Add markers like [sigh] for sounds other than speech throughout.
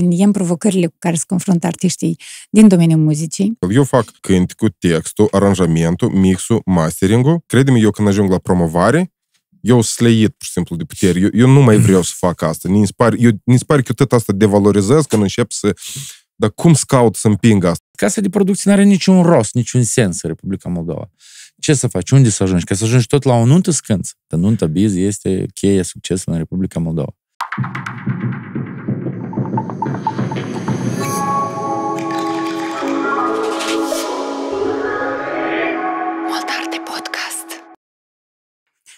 subliniem provocările cu care se confruntă artiștii din domeniul muzicii. Eu fac cânt cu textul, aranjamentul, mixul, masteringul. Credem eu când ajung la promovare, eu sleit, pur și simplu, de putere. Eu, eu nu mai vreau să fac asta. Mi se pare, pare că tot asta devalorizez când încep să... Dar cum scaut să împing asta? Casa de producție nu are niciun rost, niciun sens în Republica Moldova. Ce să faci? Unde să ajungi? Ca să ajungi tot la o nuntă scânță. Nunta biz este cheia succesului în Republica Moldova.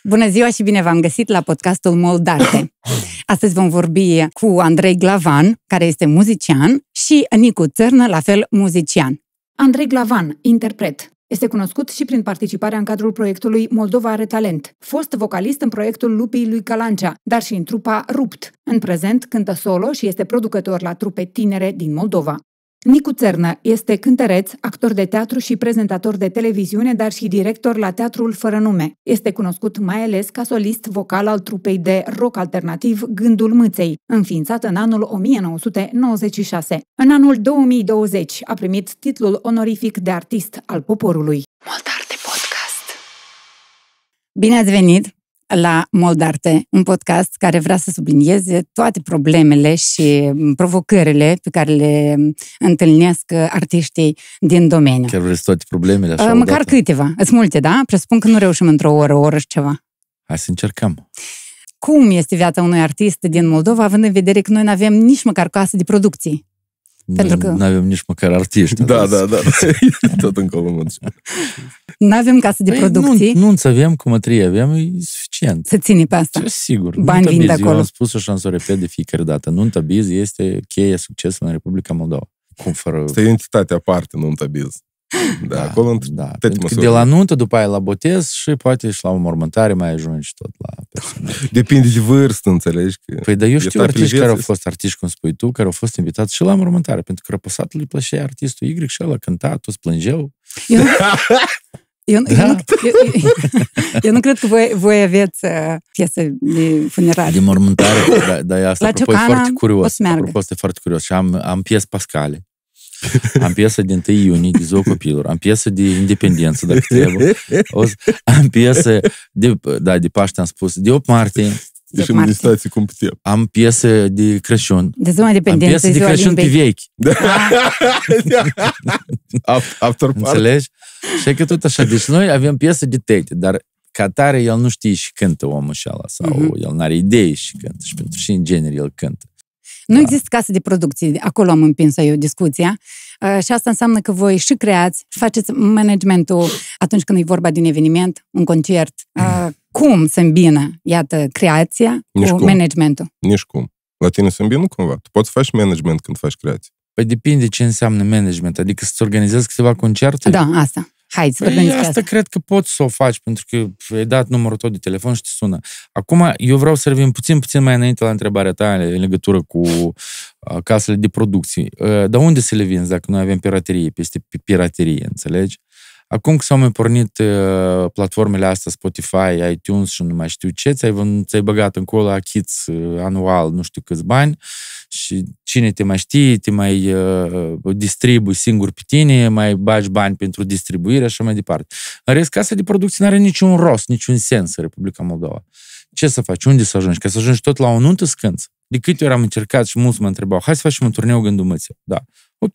Bună ziua și bine v-am găsit la podcastul Moldarte. [coughs] Astăzi vom vorbi cu Andrei Glavan, care este muzician, și Nicu Țărnă, la fel muzician. Andrei Glavan, interpret. Este cunoscut și prin participarea în cadrul proiectului Moldova are talent, fost vocalist în proiectul Lupii lui Calancea, dar și în trupa Rupt. În prezent cântă solo și este producător la trupe tinere din Moldova. Nicu Țernă este cântăreț, actor de teatru și prezentator de televiziune, dar și director la Teatrul Fără Nume. Este cunoscut mai ales ca solist vocal al trupei de rock alternativ Gândul Mâței, înființată în anul 1996. În anul 2020 a primit titlul onorific de artist al poporului. Multă arte podcast! Bine ați venit! la Moldarte, un podcast care vrea să sublinieze toate problemele și provocările pe care le întâlnesc artiștii din domeniu. Chiar vreți toate problemele? Așa uh, Măcar odată? câteva. Sunt multe, da? Presupun că nu reușim într-o oră, o oră și ceva. Hai să încercăm. Cum este viața unui artist din Moldova, având în vedere că noi nu avem nici măcar casă de producții? Pentru că... Nu avem nici măcar artiști. Da, da, da. [laughs] Tot încolo mă Nu avem casă de păi producții. Nu, nu avem cum atrie avem, e suficient. Să ține pe asta. Ce, sigur. Bani vin de acolo. Eu am spus-o și am să o repet de fiecare dată. Nunta Biz este cheia succesului în Republica Moldova. Cum fără... Este o entitate aparte, Nunta Biz. Da, da acolo în da. Pentru că de la nuntă, după aia la botez și poate și la o mormântare mai ajungi tot la personaj. Depinde de vârstă, înțelegi? Că păi, dar eu știu artiști care au fost artiști, cum spui tu, care au fost invitați și la mormântare, pentru că răpăsatul îi plăcea artistul Y și el a cântat, toți plângeau. Eu, eu, da. eu, nu, eu, eu nu cred că voi, voi aveți piese de funerare. De mormântare, dar da, asta, la apropo, e foarte curios. Apropo, este foarte curios și am, am piese pascale am piesă de 1 iunie, de ziua copilor, am piesă de independență, dacă trebuie, o, am piesă de, da, de Paște am spus, de 8 martie, deci de distracție cum putem. Am piese de Crăciun. De ziua independență. Am piese de Crăciun pe vechi. Da. [laughs] After part. Înțelegi? Și că tot așa. Deci noi avem piese de tete, dar ca tare el nu știe și cântă omul și ala, sau mm-hmm. el nu are idei și cântă. Și pentru și în general el cântă. Nu da. există case de producție, acolo am împins eu discuția. Uh, și asta înseamnă că voi și creați, și faceți managementul atunci când e vorba de un eveniment, un concert. Uh, cum se îmbină, iată, creația Nici cu cum. managementul? Nici cum. La tine se îmbină cumva. Tu poți face management când faci creație. Păi depinde ce înseamnă management. Adică să-ți organizezi câteva concerte? Da, asta. Hai să păi asta. Asta cred că poți să o faci, pentru că ai dat numărul tău de telefon și te sună. Acum, eu vreau să revin puțin, puțin mai înainte la întrebarea ta în legătură cu uh, casele de producții. Uh, dar unde să le vinzi dacă noi avem piraterie, peste piraterie, înțelegi? Acum că s-au mai pornit uh, platformele astea, Spotify, iTunes și nu mai știu ce, ți-ai, ți-ai băgat încolo achiți anual, nu știu câți bani, uh, și cine te mai știe, te mai uh, distribui singur pe tine, mai bagi bani pentru distribuire și așa mai departe. În rest, casa de producție nu are niciun rost, niciun sens în Republica Moldova. Ce să faci? Unde să ajungi? Ca să ajungi tot la o nuntă scânță. De câte ori am încercat și mulți mă întrebau, hai să facem un turneu gândumățe. Da. Ok.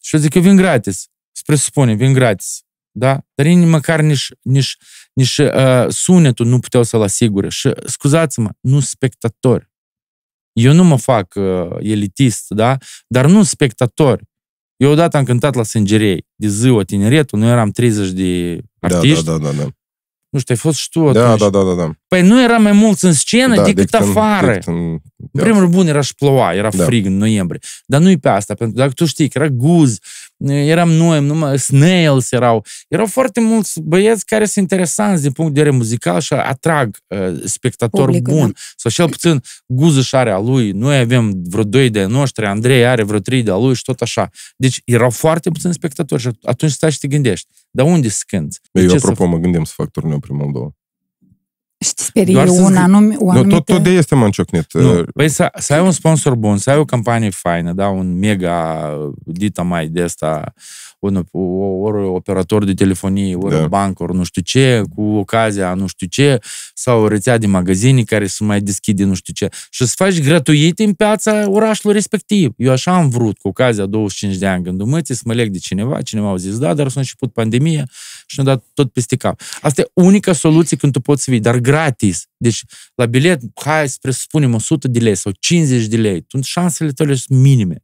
Și eu zic, eu vin gratis. Se presupune, vin gratis. Da? Dar ei măcar nici, nici, nici uh, sunetul nu puteau să-l asigure. Și scuzați-mă, nu spectatori. Eu nu mă fac uh, elitist, da? Dar nu spectator. Eu odată am cântat la Sângerei, de ziua tineretul, noi eram 30 de artiști. Da, da, da, da. da. Nu știu, ai fost și tu da, atunci. Da, da, da, da, da. Păi nu era mai mulți în scenă da, decât, decât afară. Decât în, în primul bun era și ploua, era da. frig în noiembrie. Dar nu-i pe asta, pentru că dacă tu știi că era guz, eram noi, numai Snails erau. Erau foarte mulți băieți care sunt interesanți din punct de vedere muzical și atrag uh, spectator Publicul, bun. Da. Sau cel puțin Guză și are a lui, noi avem vreo doi de noștri, Andrei are vreo trei de a lui și tot așa. Deci erau foarte puțini spectatori și atunci stai și te gândești. Dar unde să cânti? Eu, apropo, să... mă gândim să fac turneu primul două. Și te sperie Doar un anum, o anumită... tot, tot de este mă înciocnit. Nu. Uh, păi să, să ai un sponsor bun, să ai o campanie faină, da? Un mega uh, dita mai de asta un, ori operator de telefonie, ori da. un banc, ori nu știu ce, cu ocazia nu știu ce, sau o rețea de magazine care să mai deschide nu știu ce. Și să faci gratuit în piața orașului respectiv. Eu așa am vrut, cu ocazia 25 de ani gândumății, să mă leg de cineva, cineva a zis da, dar s-a început pandemia și ne-a dat tot peste cap. Asta e unica soluție când tu poți să vii, dar gratis. Deci la bilet, hai spre, să spunem, 100 de lei sau 50 de lei, șansele tale sunt minime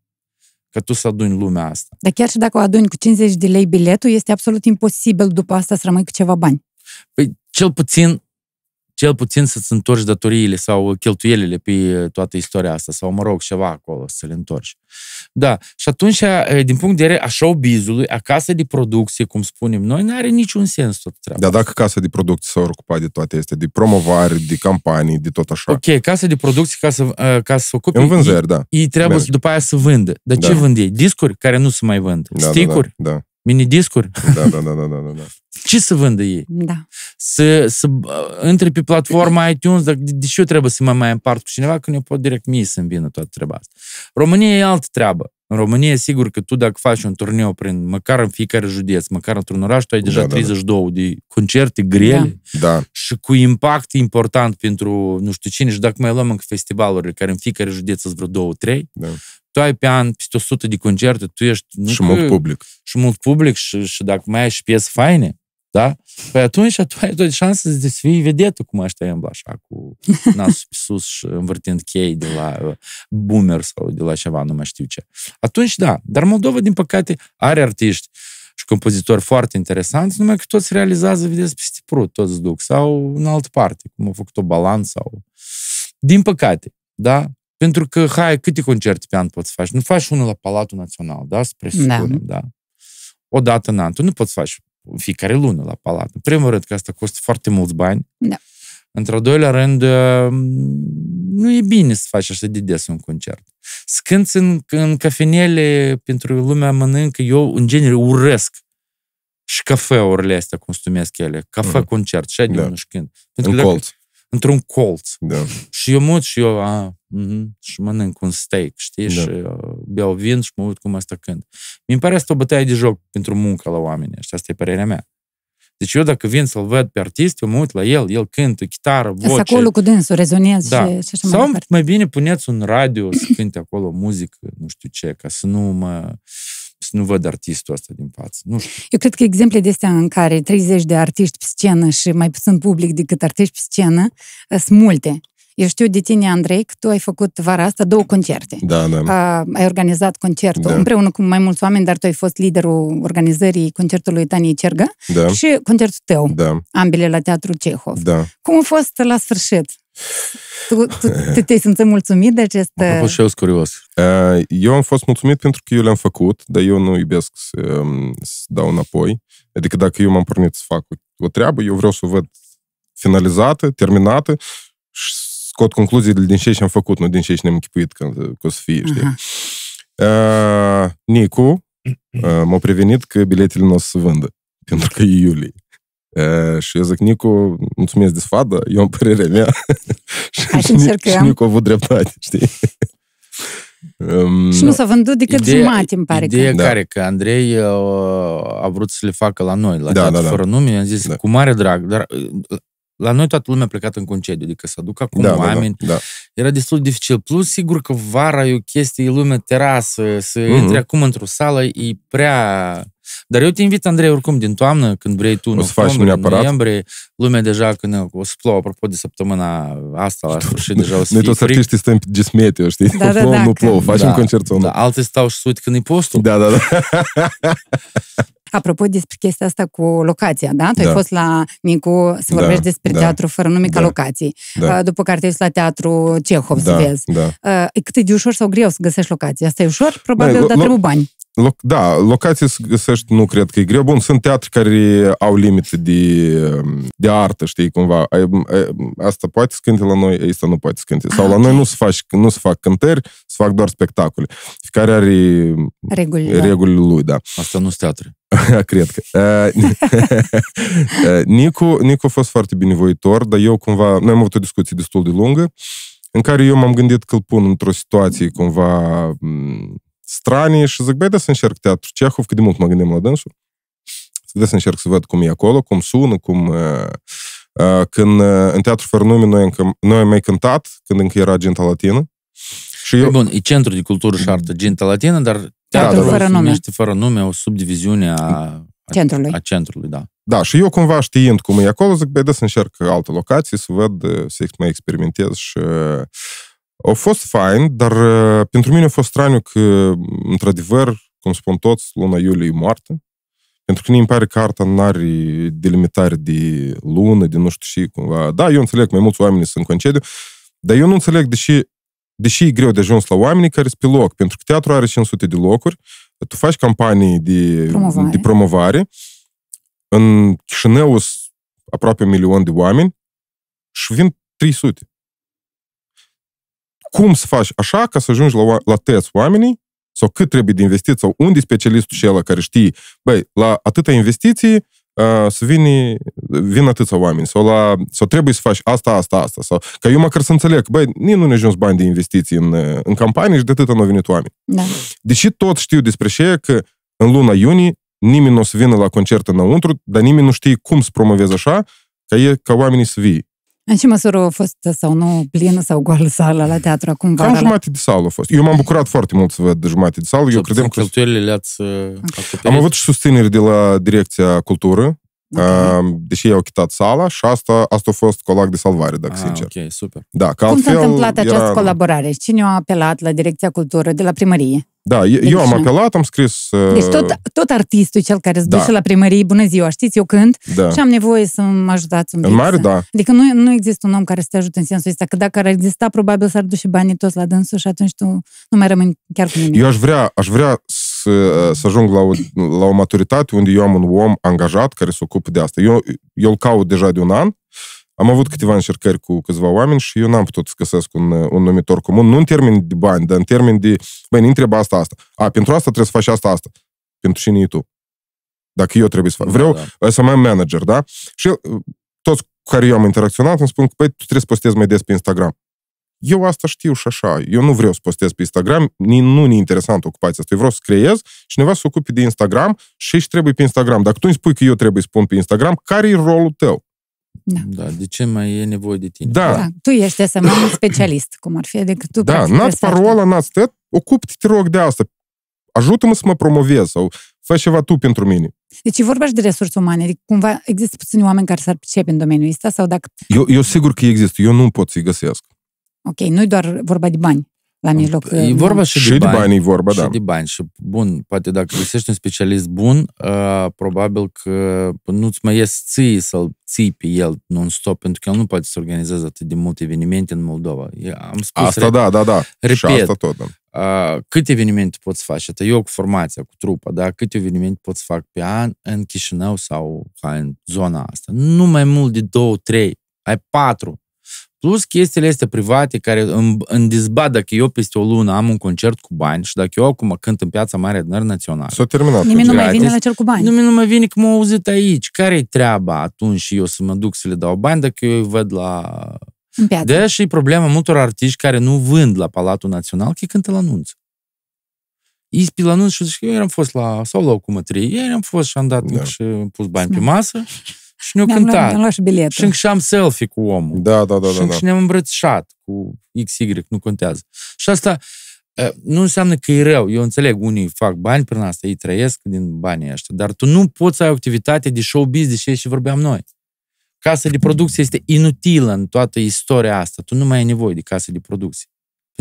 că tu să aduni lumea asta. Dar chiar și dacă o aduni cu 50 de lei biletul, este absolut imposibil după asta să rămâi cu ceva bani. Păi, cel puțin cel puțin să-ți întorci datoriile sau cheltuielile pe eh, toată istoria asta, sau, mă rog, ceva acolo, să le întorci. Da, și atunci, eh, din punct de vedere a showbiz-ului, a casă de producție, cum spunem noi, nu are niciun sens tot treaba. Dar dacă casa de producție s-a ocupat de toate este de promovare, de campanii, de tot așa. Ok, casa de producție, ca să, eh, ca să ocupe... În vânzări, ei, da. Ei trebuie Merge. după aia să vândă. Dar da. ce vând ei? Discuri care nu se mai vând. Da, da Sticuri? Da, da, da. Mini Mini-discuri? Da, da, da, da, da, da. da. [laughs] Ce să vândă ei? Da. Să, să uh, intre pe platforma iTunes, dar de, de ce eu trebuie să mă mai împart cu cineva când eu pot direct mie să-mi vină toată treaba asta? România e altă treabă. În România, sigur că tu dacă faci un turneu prin, măcar în fiecare județ, măcar într-un oraș, tu ai da, deja da, 32 da, da. de concerte grele da. da. și cu impact important pentru nu știu cine. Și dacă mai luăm încă festivalurile, care în fiecare județ sunt vreo 2 trei, da. tu ai pe an peste 100 de concerte, tu ești... Nu și că, mult public. Și mult public și, și dacă mai ai și piese faine, da? Păi atunci, atunci ai șanse să fii vedetă, cum ăștia e așa, cu [laughs] nasul pe sus și învârtind chei de la uh, boomer sau de la ceva, nu mai știu ce. Atunci, da. Dar Moldova, din păcate, are artiști și compozitori foarte interesanți, numai că toți realizează, vedeți, peste prut, toți duc, sau în altă parte, cum a făcut-o balanță, sau... Din păcate, da? Pentru că, hai, câte concerte pe an poți face? Nu faci unul la Palatul Național, da? Spre da. da? O dată în an. Tu nu poți face în fiecare lună la palat. În primul rând că asta costă foarte mulți bani. Da. Într-al doilea rând, uh, nu e bine să faci așa de des un concert. Scânți în, în cafenele pentru lumea mănâncă, eu în genere urăsc și cafeurile astea, cum se numesc ele, cafea mm. concert, și da. nu știu când. Pentru în că colț. Dacă, într-un colț. Da. Și eu mut și eu, a, mm-hmm, și mănânc un steak, știi, da. și uh, beau vin și mă uit cum asta când. Mi pare asta o bătaie de joc pentru muncă la oameni și asta e părerea mea. Deci eu dacă vin să-l văd pe artist, eu mă uit la el, el cântă, chitară, voce. Să acolo cu dânsul rezonez da. și, și așa Sau mai departe. mai bine puneți un radio să cânte acolo muzică, nu știu ce, ca să nu mă nu văd artistul ăsta din față. Nu știu. Eu cred că exemple de astea în care 30 de artiști pe scenă și mai puțin public decât artiști pe scenă ă, sunt multe. Eu știu de tine, Andrei, că tu ai făcut vara asta două concerte. Da, da. A, ai organizat concertul da. împreună cu mai mulți oameni, dar tu ai fost liderul organizării concertului Taniei Cergă da. și concertul tău, da. ambele la Teatrul Cehov. Da. Cum a fost la sfârșit? Tu, tu te, te simți mulțumit de acest... Mă fost și eu scurios. Uh, eu am fost mulțumit pentru că eu le-am făcut, dar eu nu iubesc să, um, să dau înapoi. Adică dacă eu m-am pornit să fac o treabă, eu vreau să o văd finalizată, terminată și scot concluziile din ce am făcut, nu din ce ne-am închipuit că, că o să fie, știi? Uh-huh. Nicu mm-hmm. uh, m-a prevenit că biletele nu o să se vândă pentru că e iulie și eu zic, Nicu, mulțumesc de sfadă, eu am părerea mea. [laughs] și, și Nicu a avut dreptate, știi? [laughs] Um, și nu s-a vândut decât ideea, jumate, îmi pare. Ideea că. Da. care, că Andrei uh, a vrut să le facă la noi, la da, da, da. fără nume, am zis da. cu mare drag, dar uh, la noi toată lumea a plecat în concediu, adică să aducă acum da, oameni. Da, da, da. Era destul de dificil. Plus, sigur că vara e o chestie, e lume terasă, să mm-hmm. intri acum într-o sală, e prea... Dar eu te invit, Andrei, oricum, din toamnă, când vrei tu, o să faci în noiembrie, lumea deja, când o să plouă, apropo de săptămâna asta, la sfârșit, deja o să Noi toți artiștii stăm gismete, știi? Da, da, da, nu plouă, facem da, concert sau nu. Da, alții stau și sunt când e postul. Da, da, da. [laughs] Apropo despre chestia asta cu locația, da? Tu da. ai fost la Micu să da, vorbești da, despre da, teatru fără nume da, ca locații. Da. Uh, după care te la teatru Cehov da, să vezi. Da. Uh, cât e de ușor sau greu să găsești locații? Asta e ușor? Probabil, da, dar lo- trebuie bani. Loc, da, locații să găsești nu cred că e greu. Bun, sunt teatre care au limite de, de artă, știi, cumva. asta poate să cânte la noi, asta nu poate să cânte. Sau ah, la noi nu se, fac, nu se fac cântări, se fac doar spectacole. Fiecare are da. regulile, lui, da. Asta nu sunt teatre. [laughs] cred că. [laughs] Nicu, Nicu a fost foarte binevoitor, dar eu cumva... Noi am avut o discuție destul de lungă în care eu m-am gândit că îl pun într-o situație cumva stranii și zic, băi, da să încerc teatru Cehov, că de mult mă gândim la dânsul. De să încerc să văd cum e acolo, cum sună, cum... Uh, uh, când uh, în Teatru fără nume noi, încă, noi am mai cântat, când încă era Ginta Latină. Și păi eu... Bun, e centru de cultură și artă Ginta Latină, dar Teatru fără nume. numește fără nume o subdiviziune a centrului. A centrului, da. Da, și eu cumva știind cum e acolo, zic, băi, da să încerc altă locație, să văd, să mai experimentez și a fost fain, dar uh, pentru mine a fost straniu că, într-adevăr, cum spun toți, luna iulie e moartă. Pentru că ne pare că arta nu are delimitare de lună, de nu știu și cumva. Da, eu înțeleg, mai mulți oameni sunt concediu, dar eu nu înțeleg deși deși e greu de ajuns la oamenii care sunt pe loc, pentru că teatru are 500 de locuri, tu faci campanii de promovare, de promovare în Chișinău aproape un milion de oameni și vin 300 cum să faci așa ca să ajungi la, la tăiați oamenii sau cât trebuie de investit sau unde specialistul și el care știe, băi, la atâta investiții uh, să vină vin atâția oameni sau, la, sau trebuie să faci asta, asta, asta. Sau, că eu măcar să înțeleg, băi, nici nu ne ajuns bani de investiții în, în campanie și de atâta nu au venit oameni. Da. Deși tot știu despre ce că în luna iunie nimeni nu o să vină la concert înăuntru, dar nimeni nu știe cum să promovezi așa ca, e, ca oamenii să vii. În ce măsură a fost sau nu plină sau goală sala la teatru acum? Cam jumate de sală a fost. Eu m-am bucurat foarte mult să văd jumate de sală. Eu credem că... Cheltuielile le-ați uh, Am avut și susținere de la Direcția Cultură, Okay. Deși ei au chitat sala și asta, asta a fost colac de salvare, dacă ah, sincer. ok, super. Da, că Cum s-a întâmplat era... această colaborare? Cine a apelat la Direcția Cultură de la primărie? Da, eu, eu am apelat, am scris... Uh... Deci tot, tot artistul cel care se da. duce la primărie, bună ziua, știți, eu cânt da. și am nevoie să mă ajutați un pic. În mare, să... da. Adică nu, nu există un om care să te ajute în sensul ăsta, că dacă ar exista, probabil s-ar duce banii toți la dânsul și atunci tu nu mai rămâi chiar cu nimic. Eu aș vrea, aș vrea să să, uh, să ajung la o, la o maturitate unde eu am un om angajat care se ocupă de asta. Eu, eu îl caut deja de un an, am avut câteva încercări cu câțiva oameni și eu n-am putut să găsesc un, uh, un numitor comun, nu în termen de bani, dar în termen de, băi, ne întreba asta, asta. A, pentru asta trebuie să faci asta, asta. Pentru cine e tu? Dacă eu trebuie să fac. Da, Vreau da, da. să mai am manager, da? Și uh, toți cu care eu am interacționat îmi spun că, băi, tu trebuie să postezi mai des pe Instagram. Eu asta știu și așa. Eu nu vreau să postez pe Instagram, nu ne interesant ocupația asta. Eu vreau să creez, cineva să ocupe de Instagram și își trebuie pe Instagram. Dacă tu îmi spui că eu trebuie să pun pe Instagram, care e rolul tău? Da. da, de ce mai e nevoie de tine? Da. da. Tu ești să mai specialist, cum ar fi, decât tu. Da, n-ați parola, n-ați tăt, ocupă te te rog, de asta. Ajută-mă să mă promovez sau fă ceva tu pentru mine. Deci vorbești vorba și de resurse umane. Adică, cumva există puțini oameni care s-ar pricepe în domeniul ăsta sau dacă... Eu, eu sigur că există, eu nu pot să-i găsesc. Ok, nu-i doar vorba de bani la mijloc. E vorba și, și de bani. bani e vorba, și da. de bani. Și bun, poate dacă găsești un specialist bun, uh, probabil că nu-ți mai ies ții să-l ții pe el non-stop, pentru că el nu poate să organizeze atât de multe evenimente în Moldova. Am spus, asta rep- da, da, da. Repet, și asta tot, da. Uh, câte evenimente poți face? Asta eu cu formația, cu trupa, da? Câte evenimente poți fac pe an în Chișinău sau hai, în zona asta? Nu mai mult de două, trei, ai patru Plus chestiile astea private care îmi, îmi dezbat dacă eu peste o lună am un concert cu bani și dacă eu acum cânt în piața mare adunări naționale. S-a terminat. Nimeni nu mai vine la cel cu bani. Nimeni nu mai vine că m-au auzit aici. Care-i treaba atunci și eu să mă duc să le dau bani dacă eu îi văd la... În piață. De și problema multor artiști care nu vând la Palatul Național, că cântă la anunț. spui la anunț și zic, eu am fost la, sau la o cumătrie, ei am fost și am dat da. și pus bani pe da. masă și ne-au cântat. Luat, am luat și biletul. Și înșeam selfie cu omul. Da, da, da. Și, da, da. și ne-am îmbrățișat cu XY, nu contează. Și asta nu înseamnă că e rău. Eu înțeleg, unii fac bani prin asta, ei trăiesc din banii ăștia, dar tu nu poți să ai activitate de de ce și vorbeam noi. Casa de producție este inutilă în toată istoria asta. Tu nu mai ai nevoie de casă de producție.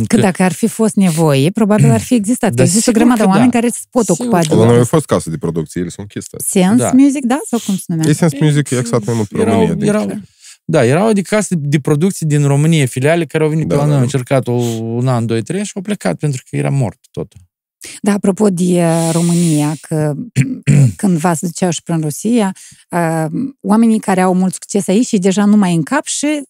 Că dacă ar fi fost nevoie, probabil ar fi existat. Da, există o grămadă de da. oameni da. care se pot sigur ocupa de da. nu noi au fost case de producție, ele sunt închise. Sense da. Music, da? Sau cum se numește? E Sense Music, e exact mai mult pe erau, România. Deci- erau, adică. da, erau de case de producție din România, filiale care au venit da, pe la noi, da. au încercat un an, doi, trei și au plecat pentru că era mort totul. Da, apropo de uh, România, că [clears throat] cândva se duceau și prin Rusia, uh, oamenii care au mult succes aici și deja nu mai în cap și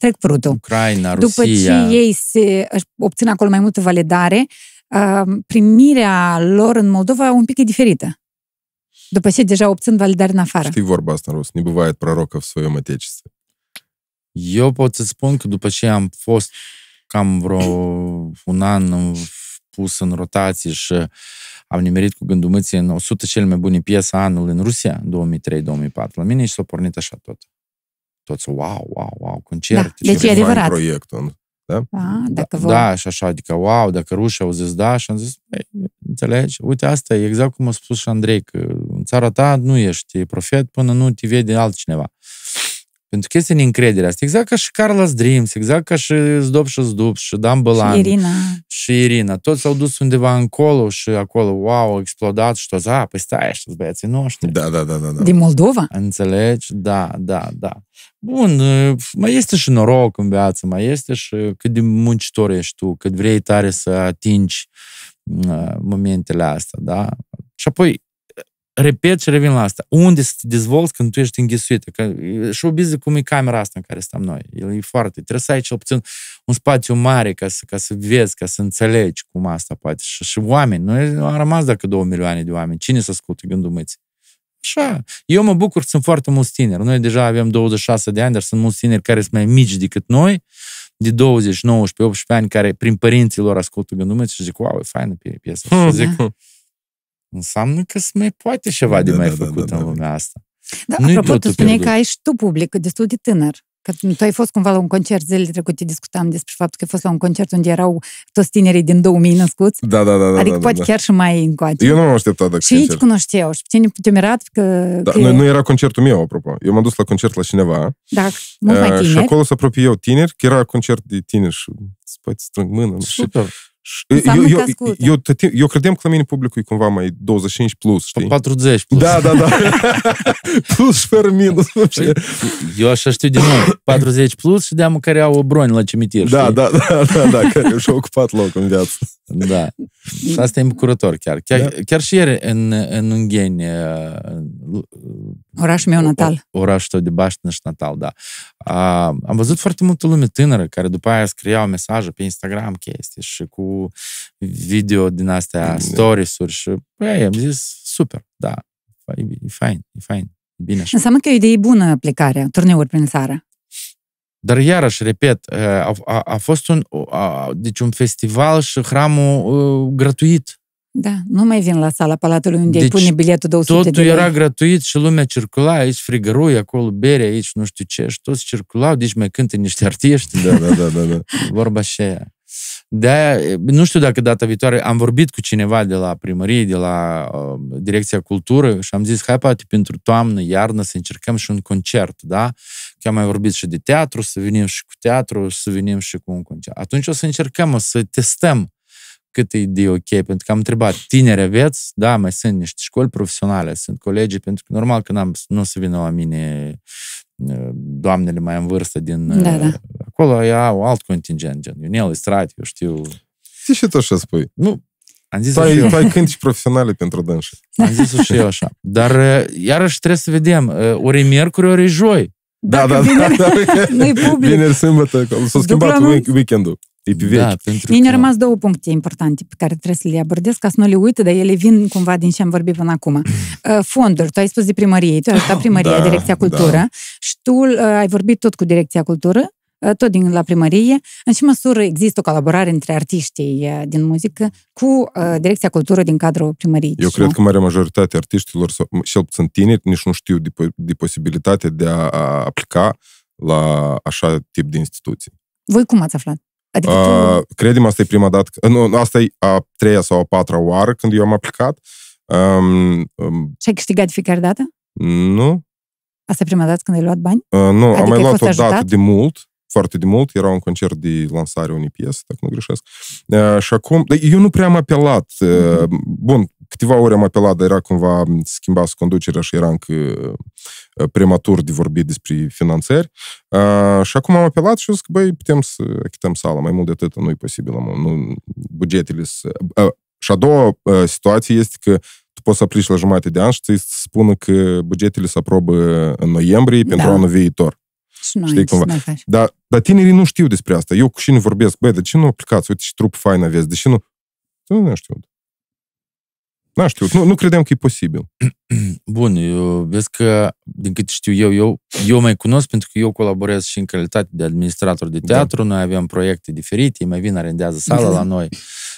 trec prutul. Ucraina, Rusia. După ce ei se, obțin acolo mai multă validare, uh, primirea lor în Moldova un pic e diferită. După ce deja obțin validare în afară. Știi vorba asta rus, nu бывает пророка în своем отечестве. Eu pot să spun că după ce am fost cam vreo un an pus în rotație și am nimerit cu gândumâții în 100 cele mai bune piese anul în Rusia, 2003-2004, la mine și s-a pornit așa tot toți, wow, wow, wow, concerte, da. deci e adevărat. proiectul. Da? A, dacă da, da, și așa, adică, wow, dacă rușii au zis da, și am zis, înțelegi? Uite, asta e exact cum a spus și Andrei, că în țara ta nu ești profet până nu te vede altcineva. Pentru că este neîncrederea asta. Exact ca și Carlos Dreams, exact ca și Zdob și Zdub și Dan Bălan. Și Irina. Și Irina. Toți s-au dus undeva încolo și acolo, wow, explodat și toți, a, păi stai ăștia băieții noștri. Da, da, da, da, da. Din Moldova? Înțelegi? Da, da, da. Bun, mai este și noroc în viață, mai este și cât de muncitor ești tu, cât vrei tare să atingi momentele astea, da? Și apoi repet și revin la asta. Unde să te dezvolți când tu ești înghesuită? Că showbiz cum e camera asta în care stăm noi. El e foarte... Trebuie să ai cel puțin un spațiu mare ca să, ca să vezi, ca să înțelegi cum asta poate. Și, și oameni. Noi am rămas dacă două milioane de oameni. Cine să asculte gândul mâți? Așa. Eu mă bucur că sunt foarte mulți tineri. Noi deja avem 26 de ani, dar sunt mulți tineri care sunt mai mici decât noi, de 20, 19, 18 ani, care prin părinții lor ascultă gândul meu și zic, wow, e faină piesa. Hmm. Și zic, [laughs] înseamnă că se mai poate ceva da, de da, mai da, da, făcut da, da, în lumea da. asta. Da, Nu-i apropo, tu spuneai că ai și tu public destul de tânăr. Că tu ai fost cumva la un concert zilele trecute, discutam despre faptul că ai fost la un concert unde erau toți tinerii din 2000 născuți. Da, da, da, da. da adică da, poate da, chiar și mai încoace. Eu nu m-am așteptat dacă Și sincer. cunoșteau și pe tine te mirat că... Da, că... Nu, nu era concertul meu, apropo. Eu m-am dus la concert la cineva. Da, mult mai eh, tineri. Și acolo s s-apropie eu tineri, că era concert de tineri și poate strâng mână. Super. Și eu, eu, eu, eu credeam că la mine publicul e cumva mai 25 plus, știi? 40 plus. Da, da, da. [laughs] plus fără minus. Păi, eu așa știu din nou. 40 plus și de-am care au o broni la cimitir, da, știi? da, da, da, da, care și-au ocupat loc în viață. Da. Și asta e bucurător chiar. Chiar, da. chiar și ieri în, în Ungheni uh, Orașul meu natal. orașul tău de baștină și natal, da. A, am văzut foarte multă lume tânără care după aia scriau mesaje pe Instagram chestii și cu video din astea, stories-uri și băi, am zis, super, da, e, e fain, e fain, bine așa. Înseamnă că e o idee bună plecarea, turneuri prin țară. Dar iarăși, repet, a, a, a fost un, a, deci un festival și hramul a, gratuit da, nu mai vin la sala Palatului unde deci, îi pune biletul 200 totul de Totul era gratuit și lumea circula, aici frigărui, acolo bere, aici nu știu ce, și toți circulau, deci mai cântă niște artiști. Da, da, da, da. da. [laughs] Vorba și aia. de nu știu dacă data viitoare am vorbit cu cineva de la primărie, de la uh, Direcția Cultură și am zis, hai poate pentru toamnă, iarnă să încercăm și un concert, da? Că am mai vorbit și de teatru, să venim și cu teatru, să venim și cu un concert. Atunci o să încercăm o să testăm cât e de ok, pentru că am întrebat, tineri aveți? Da, mai sunt niște școli profesionale, sunt colegi, pentru că normal că n-am, nu se să vină la mine ă, doamnele mai în vârstă din... Da, ă, da. Acolo e alt contingent, gen Ionel, Strat, eu știu... Ți și tu așa spui. Nu, am zis tu ai, tu ai profesionale pentru dânsă. [laughs] Am zis și eu așa. Dar ă, iarăși trebuie să vedem, ori e miercuri, ori e joi. Da, da, da, da, da. Vineri, da, [laughs] sâmbătă, s-a schimbat weekendul. E pe Da, pentru Mie că... rămas două puncte importante pe care trebuie să le abordez ca să nu le uită, dar ele vin cumva din ce am vorbit până acum. [clears throat] Uh, fonduri, tu ai spus de primărie, tu ai ajutat da, primăria, da, Direcția da. Cultură da. și tu uh, ai vorbit tot cu Direcția Cultură, uh, tot din la primărie. În ce măsură există o colaborare între artiștii din muzică cu Direcția Cultură din cadrul primăriei? Eu cred că marea majoritate artiștilor, și cel puțin tineri, nici nu știu de, de posibilitatea de a aplica la așa tip de instituții. Voi cum ați aflat? Adică uh, tu... Credem, asta e prima dată, nu, asta e a treia sau a patra oară când eu am aplicat. Um, um, și ai câștigat de fiecare dată? Nu. Asta e prima dată când ai luat bani? Uh, nu, adică am mai luat o ajutat? dată de mult, foarte de mult, era un concert de lansare unei piese, dacă nu greșesc. Uh, și acum, eu nu prea am apelat. Uh, mm-hmm. Bun, câteva ore am apelat, dar era cumva schimbat conducerea și era încă uh, prematur de vorbit despre finanțări. Uh, și acum am apelat și zic, băi, putem să achităm sala, mai mult de atât nu e posibil, mă, nu, bugetele să... Uh, și a doua uh, situație este că tu poți să aplici la jumătate de an și să spună că bugetele se aprobă în noiembrie da. pentru anul viitor. Și noi, Știi cumva. Dar, dar tinerii nu știu despre asta. Eu cu cine vorbesc, băi, de ce nu aplicați? Uite ce trup fain aveți, de ce nu... Nu, nu știu. N-am știut, nu, nu credeam că e posibil. [clears throat] Bun, eu vezi că, din câte știu eu, eu, eu mai cunosc pentru că eu colaborez și în calitate de administrator de da. teatru, da. noi avem proiecte diferite, mai vin, arendează sala da. la noi,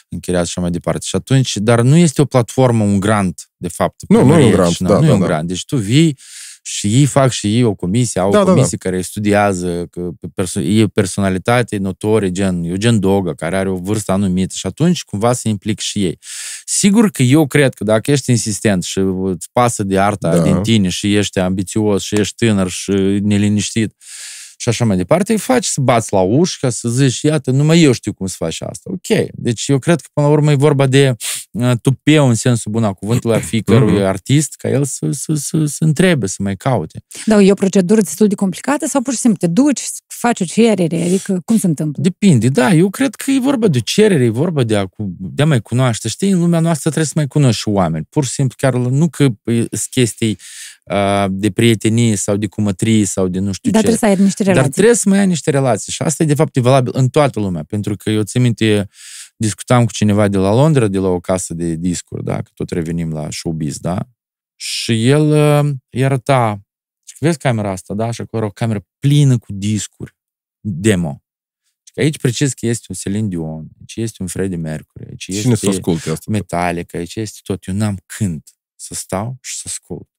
închiriază și mai departe. Și atunci, dar nu este o platformă, un grant, de fapt. Nu, nu e un grant, da, nu, da, e un da, un grant. Deci tu vii și ei fac și ei o comisie, au da, o comisie da, da. care studiază, că perso- e personalitate notore, gen Eugen Doga, care are o vârstă anumită și atunci cumva se implic și ei. Sigur că eu cred că dacă ești insistent și îți pasă de arta da. din tine și ești ambițios și ești tânăr și neliniștit, și așa mai departe, îi faci să bați la ușă să zici, iată, numai eu știu cum să faci asta. Ok. Deci eu cred că până la urmă e vorba de uh, tupeu în sensul bun al cuvântului a fiecărui mhm. artist, ca el să, să, să, să întrebe, să mai caute. Da, e o procedură destul de complicată sau pur și simplu te duci, faci o cerere? Adică cum se întâmplă? Depinde, da. Eu cred că e vorba de cerere, e vorba de a, de a mai cunoaște. Știi, în lumea noastră trebuie să mai cunoști oameni. Pur și simplu, chiar nu că păi, sunt chestii de prietenie sau de cumătrie sau de nu știu Dar ce. Dar trebuie să ai niște relații. Dar trebuie să mai ai niște relații și asta e de fapt e valabil în toată lumea, pentru că eu țin minte, discutam cu cineva de la Londra, de la o casă de discuri, da, că tot revenim la showbiz, da, și el îi arăta, vezi camera asta, da, și acolo o cameră plină cu discuri, demo. Că aici precis că este un Celine Dion, aici este un Freddie Mercury, aici Cine este să asculte asta? Metallica, aici este tot. Eu n-am când să stau și să ascult.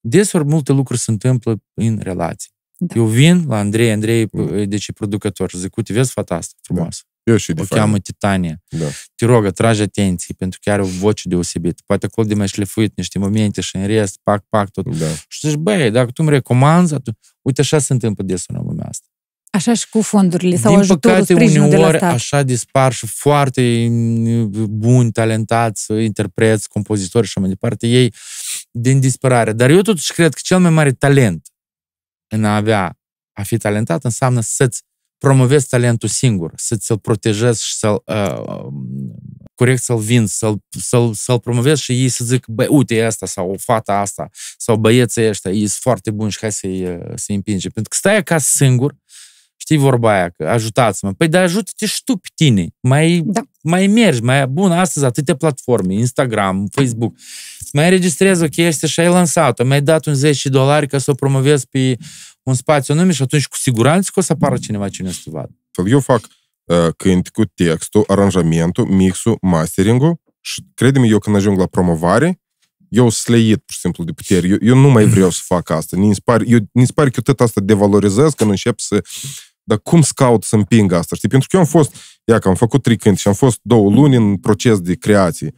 Desori multe lucruri se întâmplă în relații. Da. Eu vin la Andrei, Andrei, da. deci e producător, zic, uite, vezi fata asta da. frumoasă. Da. Eu și de O fain. cheamă Titania. Da. Te rog, atrage atenție, pentru că are o voce deosebită. Poate acolo de mai șlefuit niște momente și în rest, pac, pac, tot. Da. Și zici, băi, dacă tu îmi recomanzi, atunci... uite, așa se întâmplă desori în lumea asta. Așa și cu fondurile sau Din ajutorul, păcate, uneori, de la stat. așa dispar și foarte mm, buni, talentați, interpreți, compozitori și mai departe. Ei din disperare. Dar eu totuși cred că cel mai mare talent în a avea, a fi talentat, înseamnă să-ți promovezi talentul singur, să-ți-l protejezi și să-l uh, um, corect să-l vinzi, să-l, să-l, să-l promovezi și ei să zic, băi, uite e asta sau fata asta sau băieții ăștia, ei sunt foarte buni și hai să-i, uh, să-i Pentru că stai acasă singur Știi vorba aia, că ajutați-mă. Păi, dar ajută-te și tu pe tine. Mai, da. mai mergi, mai... Bun, astăzi atâtea platforme, Instagram, Facebook. Mai înregistrezi o chestie și ai lansat-o, mai ai dat un 10 dolari ca să o promovezi pe un spațiu anume și atunci cu siguranță că o să apară cineva cine să vadă. Eu fac uh, cânt cu textul, aranjamentul, mixul, masteringul și credem eu când ajung la promovare, eu sleit, pur și simplu, de putere. Eu, eu nu mai vreau să fac asta. Ni se pare, eu, ni se pare că eu tot asta devalorizez când încep să dar cum scaut să împing asta? Știi? Pentru că eu am fost, ia că am făcut trei cânti și am fost două luni în proces de creație.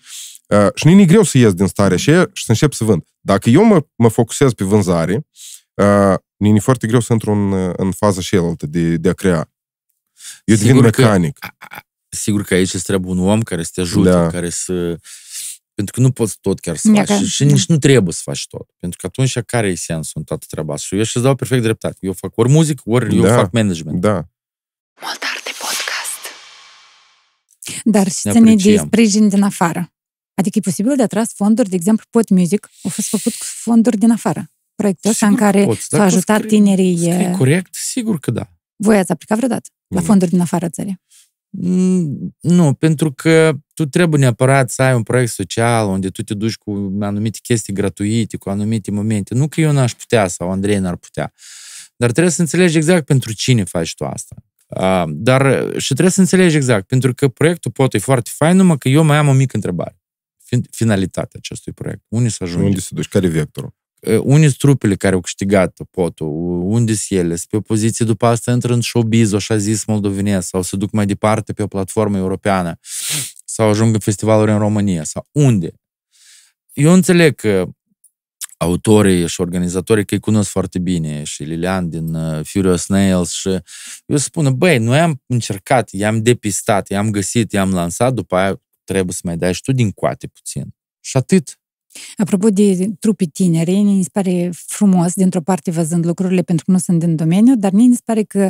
Uh, și nu e greu să ies din starea și, și să încep să vând. Dacă eu mă, mă focusez pe vânzare, uh, nu e foarte greu să intru în, în faza cealaltă de, de a crea. Eu sigur devin mecanic. Că, sigur că aici îți trebuie un om care să te ajute, da. care să pentru că nu poți tot chiar să da, faci da, și, și da. nici nu trebuie să faci tot. Pentru că atunci care e sensul în toată treaba asta? Și eu și dau perfect dreptate. Eu fac ori muzică, ori da. eu fac management. Da. Mult de podcast. Dar și ține de sprijin din afară. Adică e posibil de atras fonduri, de exemplu, Pot Music a fost făcut cu fonduri din afară. Proiectul ăsta în care s-a ajutat scrie, tinerii... Scrie corect? Sigur că da. Voi ați aplicat vreodată la fonduri din afară țării? Nu, pentru că tu trebuie neapărat să ai un proiect social unde tu te duci cu anumite chestii gratuite, cu anumite momente. Nu că eu n-aș putea sau Andrei n-ar putea. Dar trebuie să înțelegi exact pentru cine faci tu asta. Dar și trebuie să înțelegi exact, pentru că proiectul poate e foarte fain, numai că eu mai am o mică întrebare. Finalitatea acestui proiect. Unde să ajungi? Unde să duci? Care e vectorul? Ă, unii trupele care au câștigat potul, unde sunt ele, pe o poziție după asta intră în showbiz, așa zis moldovenesc, sau se duc mai departe pe o platformă europeană, sau ajung în festivaluri în România, sau unde. Eu înțeleg că autorii și organizatorii, că îi cunosc foarte bine, și Lilian din ă, Furious Nails, și eu spun, băi, noi am încercat, i-am depistat, i-am găsit, i-am lansat, după aia trebuie să mai dai și tu din coate puțin. Și atât. Apropo de trupe tinere, mi se pare frumos, dintr-o parte văzând lucrurile, pentru că nu sunt din domeniu, dar mi se pare că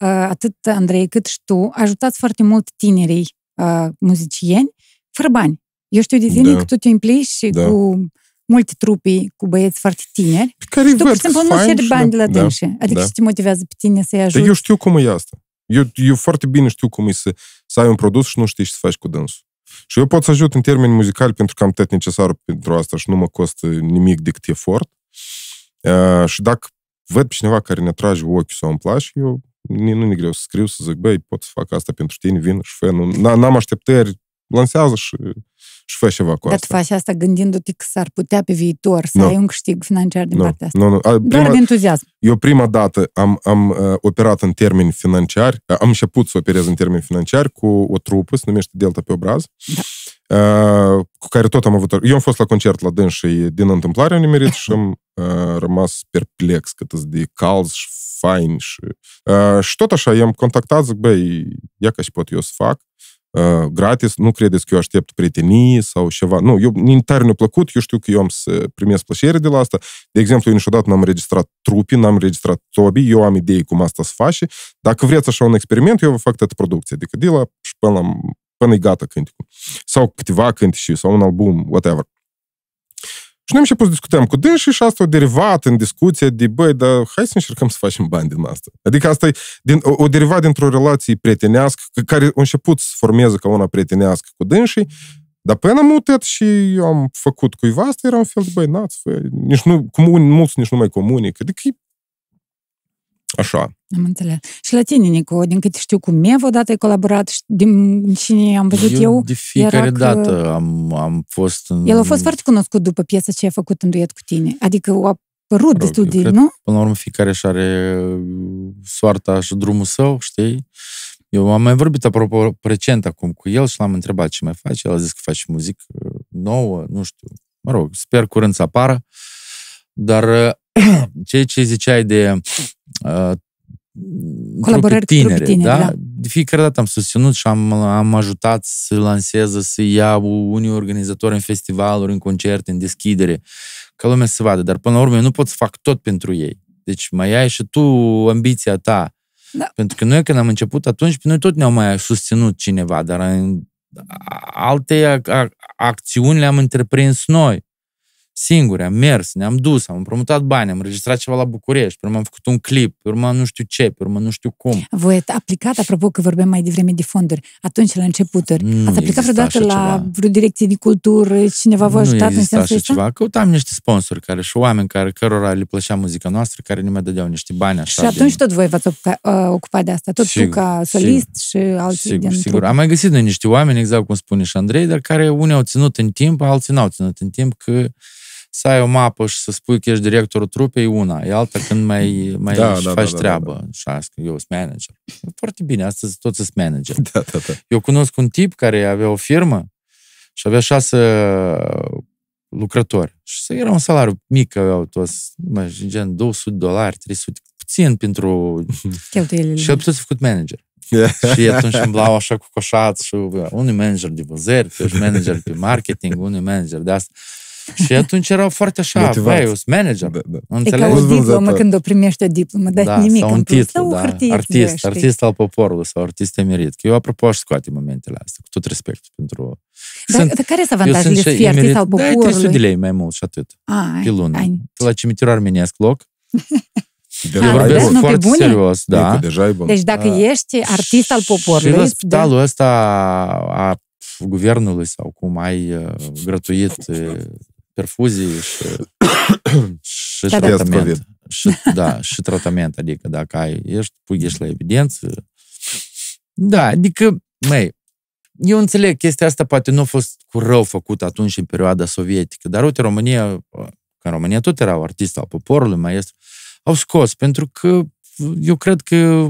uh, atât Andrei cât și tu ajutați foarte mult tinerii uh, muzicieni fără bani. Eu știu de tine da. că tu te și da. cu multe trupe cu băieți foarte tineri. Pe care și tu, pur și simplu, nu ceri bani de la da, dânșe. Adică da. ce te motivează pe tine să-i ajuți? Dar eu știu cum e asta. Eu, eu foarte bine știu cum e să, să ai un produs și nu știi ce să faci cu dânsul. Și eu pot să ajut în termeni muzicali pentru că am tot necesar pentru asta și nu mă costă nimic decât efort. Uh, și dacă văd pe cineva care ne atrage ochiul sau îmi place, eu nu ne greu să scriu, să zic, băi, pot să fac asta pentru tine, vin și fă. Nu, n-am așteptări lansează și, și fă ceva cu Dar asta. Dar faci asta gândindu-te că s-ar putea pe viitor să no. ai un câștig financiar din no. partea asta. No, no. A, prima, Doar de entuziasm. Eu prima dată am, am uh, operat în termeni financiari, am început să operez în termeni financiari cu o trupă, se numește Delta pe obraz, da. Uh, cu care tot am avut... Eu am fost la concert la dâns și din întâmplare am nimerit [laughs] și am uh, rămas perplex cât de calz și fain și... Uh, și tot așa, i-am contactat, zic, băi, ia ca și pot eu să fac uh, gratis, nu credeți că eu aștept prietenii sau ceva. Nu, eu tare mi plăcut, eu știu că eu am să primesc plăcere de la asta. De exemplu, eu niciodată n-am registrat trupi, n-am registrat tobi, eu am idei cum asta se face. Dacă vreți așa un experiment, eu vă fac toată producția, adică de la și până, la, până e gata cântecul. Sau câteva cântici, sau un album, whatever. Și noi am început să discutăm cu dânsii și asta a derivat în discuția de, băi, dar hai să încercăm să facem bani din asta. Adică asta e din, o, o derivat dintr-o relație prietenească, care a început să formeze ca una prietenească cu dânsii, dar până mutat și eu am făcut cuiva asta, era un fel de băi, nați, nici nu, comun, mulți nici nu mai comunică. Adică e Așa. Am înțeles. Și la tine, Nicu, din câte știu cu MEV odată ai colaborat și din cine am văzut eu, eu de fiecare că... dată am, am fost în... El a fost foarte cunoscut după piesa ce a făcut în duet cu tine. Adică a părut rog, destul de, nu? Până la urmă, fiecare și are uh, soarta și drumul său, știi? Eu am mai vorbit, apropo, recent acum cu el și l-am întrebat ce mai face. El a zis că face muzică nouă, nu știu. Mă rog, sper curând să apară. Dar uh, [coughs] ce, ce ziceai de uh, colaborări tinere, grupe tinere da? da? De fiecare dată am susținut și am, am ajutat să lanseze, să ia unii organizatori în festivaluri, în concerte, în deschidere, ca lumea să vadă. Dar până la urmă eu nu pot să fac tot pentru ei. Deci mai ai și tu ambiția ta. Da. Pentru că noi când am început atunci, pe noi tot ne-au mai susținut cineva, dar în alte ac- acțiuni le-am întreprins noi singuri, am mers, ne-am dus, am împrumutat bani, am registrat ceva la București, pe urmă am făcut un clip, pe urmă nu știu ce, pe urmă nu știu cum. Voi ați aplicat, apropo că vorbeam mai devreme de fonduri, atunci la începuturi, nu ați aplicat vreodată la ceva. vreo direcție de cultură, cineva v-a ajutat nu în sensul așa ceva, căutam niște sponsori care și oameni care, cărora le plăcea muzica noastră, care ne mai dădeau niște bani așa. Și atunci din... tot voi v-ați uh, ocupat de asta, tot sigur, tu ca solist sigur, și alții sigur, din sigur. Trup. Am mai găsit noi niște oameni, exact cum spune și Andrei, dar care unii au ținut în timp, alții n-au ținut în timp, că să ai o mapă și să spui că ești directorul trupei, una. E alta când mai, mai da, da, faci da, da, treabă. Da, da. Și eu sunt manager. Foarte bine, astăzi toți sunt manager. Da, da, da. Eu cunosc un tip care avea o firmă și avea șase lucrători. Și era un salariu mic, aveau toți, mă, gen 200 dolari, 300, puțin pentru... [laughs] Și el tot să făcut manager. [laughs] și atunci îmblau așa cu coșat, și unui manager de vânzări, pe manager pe marketing, unui manager de asta. Și atunci erau foarte așa, vai, manager. Da, da. Înțelegi? E ca o diplomă când o primești o diplomă, dar da, nimic sau un titlu, sau da. Hârtie, artist, bă, artist al poporului sau artist emerit. Eu, apropo, aș scoate momentele astea, cu tot respectul pentru... Dar, sunt, dar care sunt avantajele să fii artist al poporului? Da, 300 de lei mai mult și atât. Ai, pe lună. Ai. La cimitirul armenesc loc. [laughs] De eu vorbesc da, foarte bune? serios, da. Nică, deja e bun. Deci dacă a. Da. ești artist al poporului... Și la spitalul da. ăsta a guvernului sau cum ai uh, gratuit uh, perfuzii și, [coughs] și da, tratament. Și, da, și tratament, adică dacă ai, ești, ești la evidență. Da, adică, mai, eu înțeleg, chestia asta poate nu a fost cu rău făcută atunci în perioada sovietică, dar uite, România, că în România tot erau artisti al poporului, maestru, au scos, pentru că eu cred că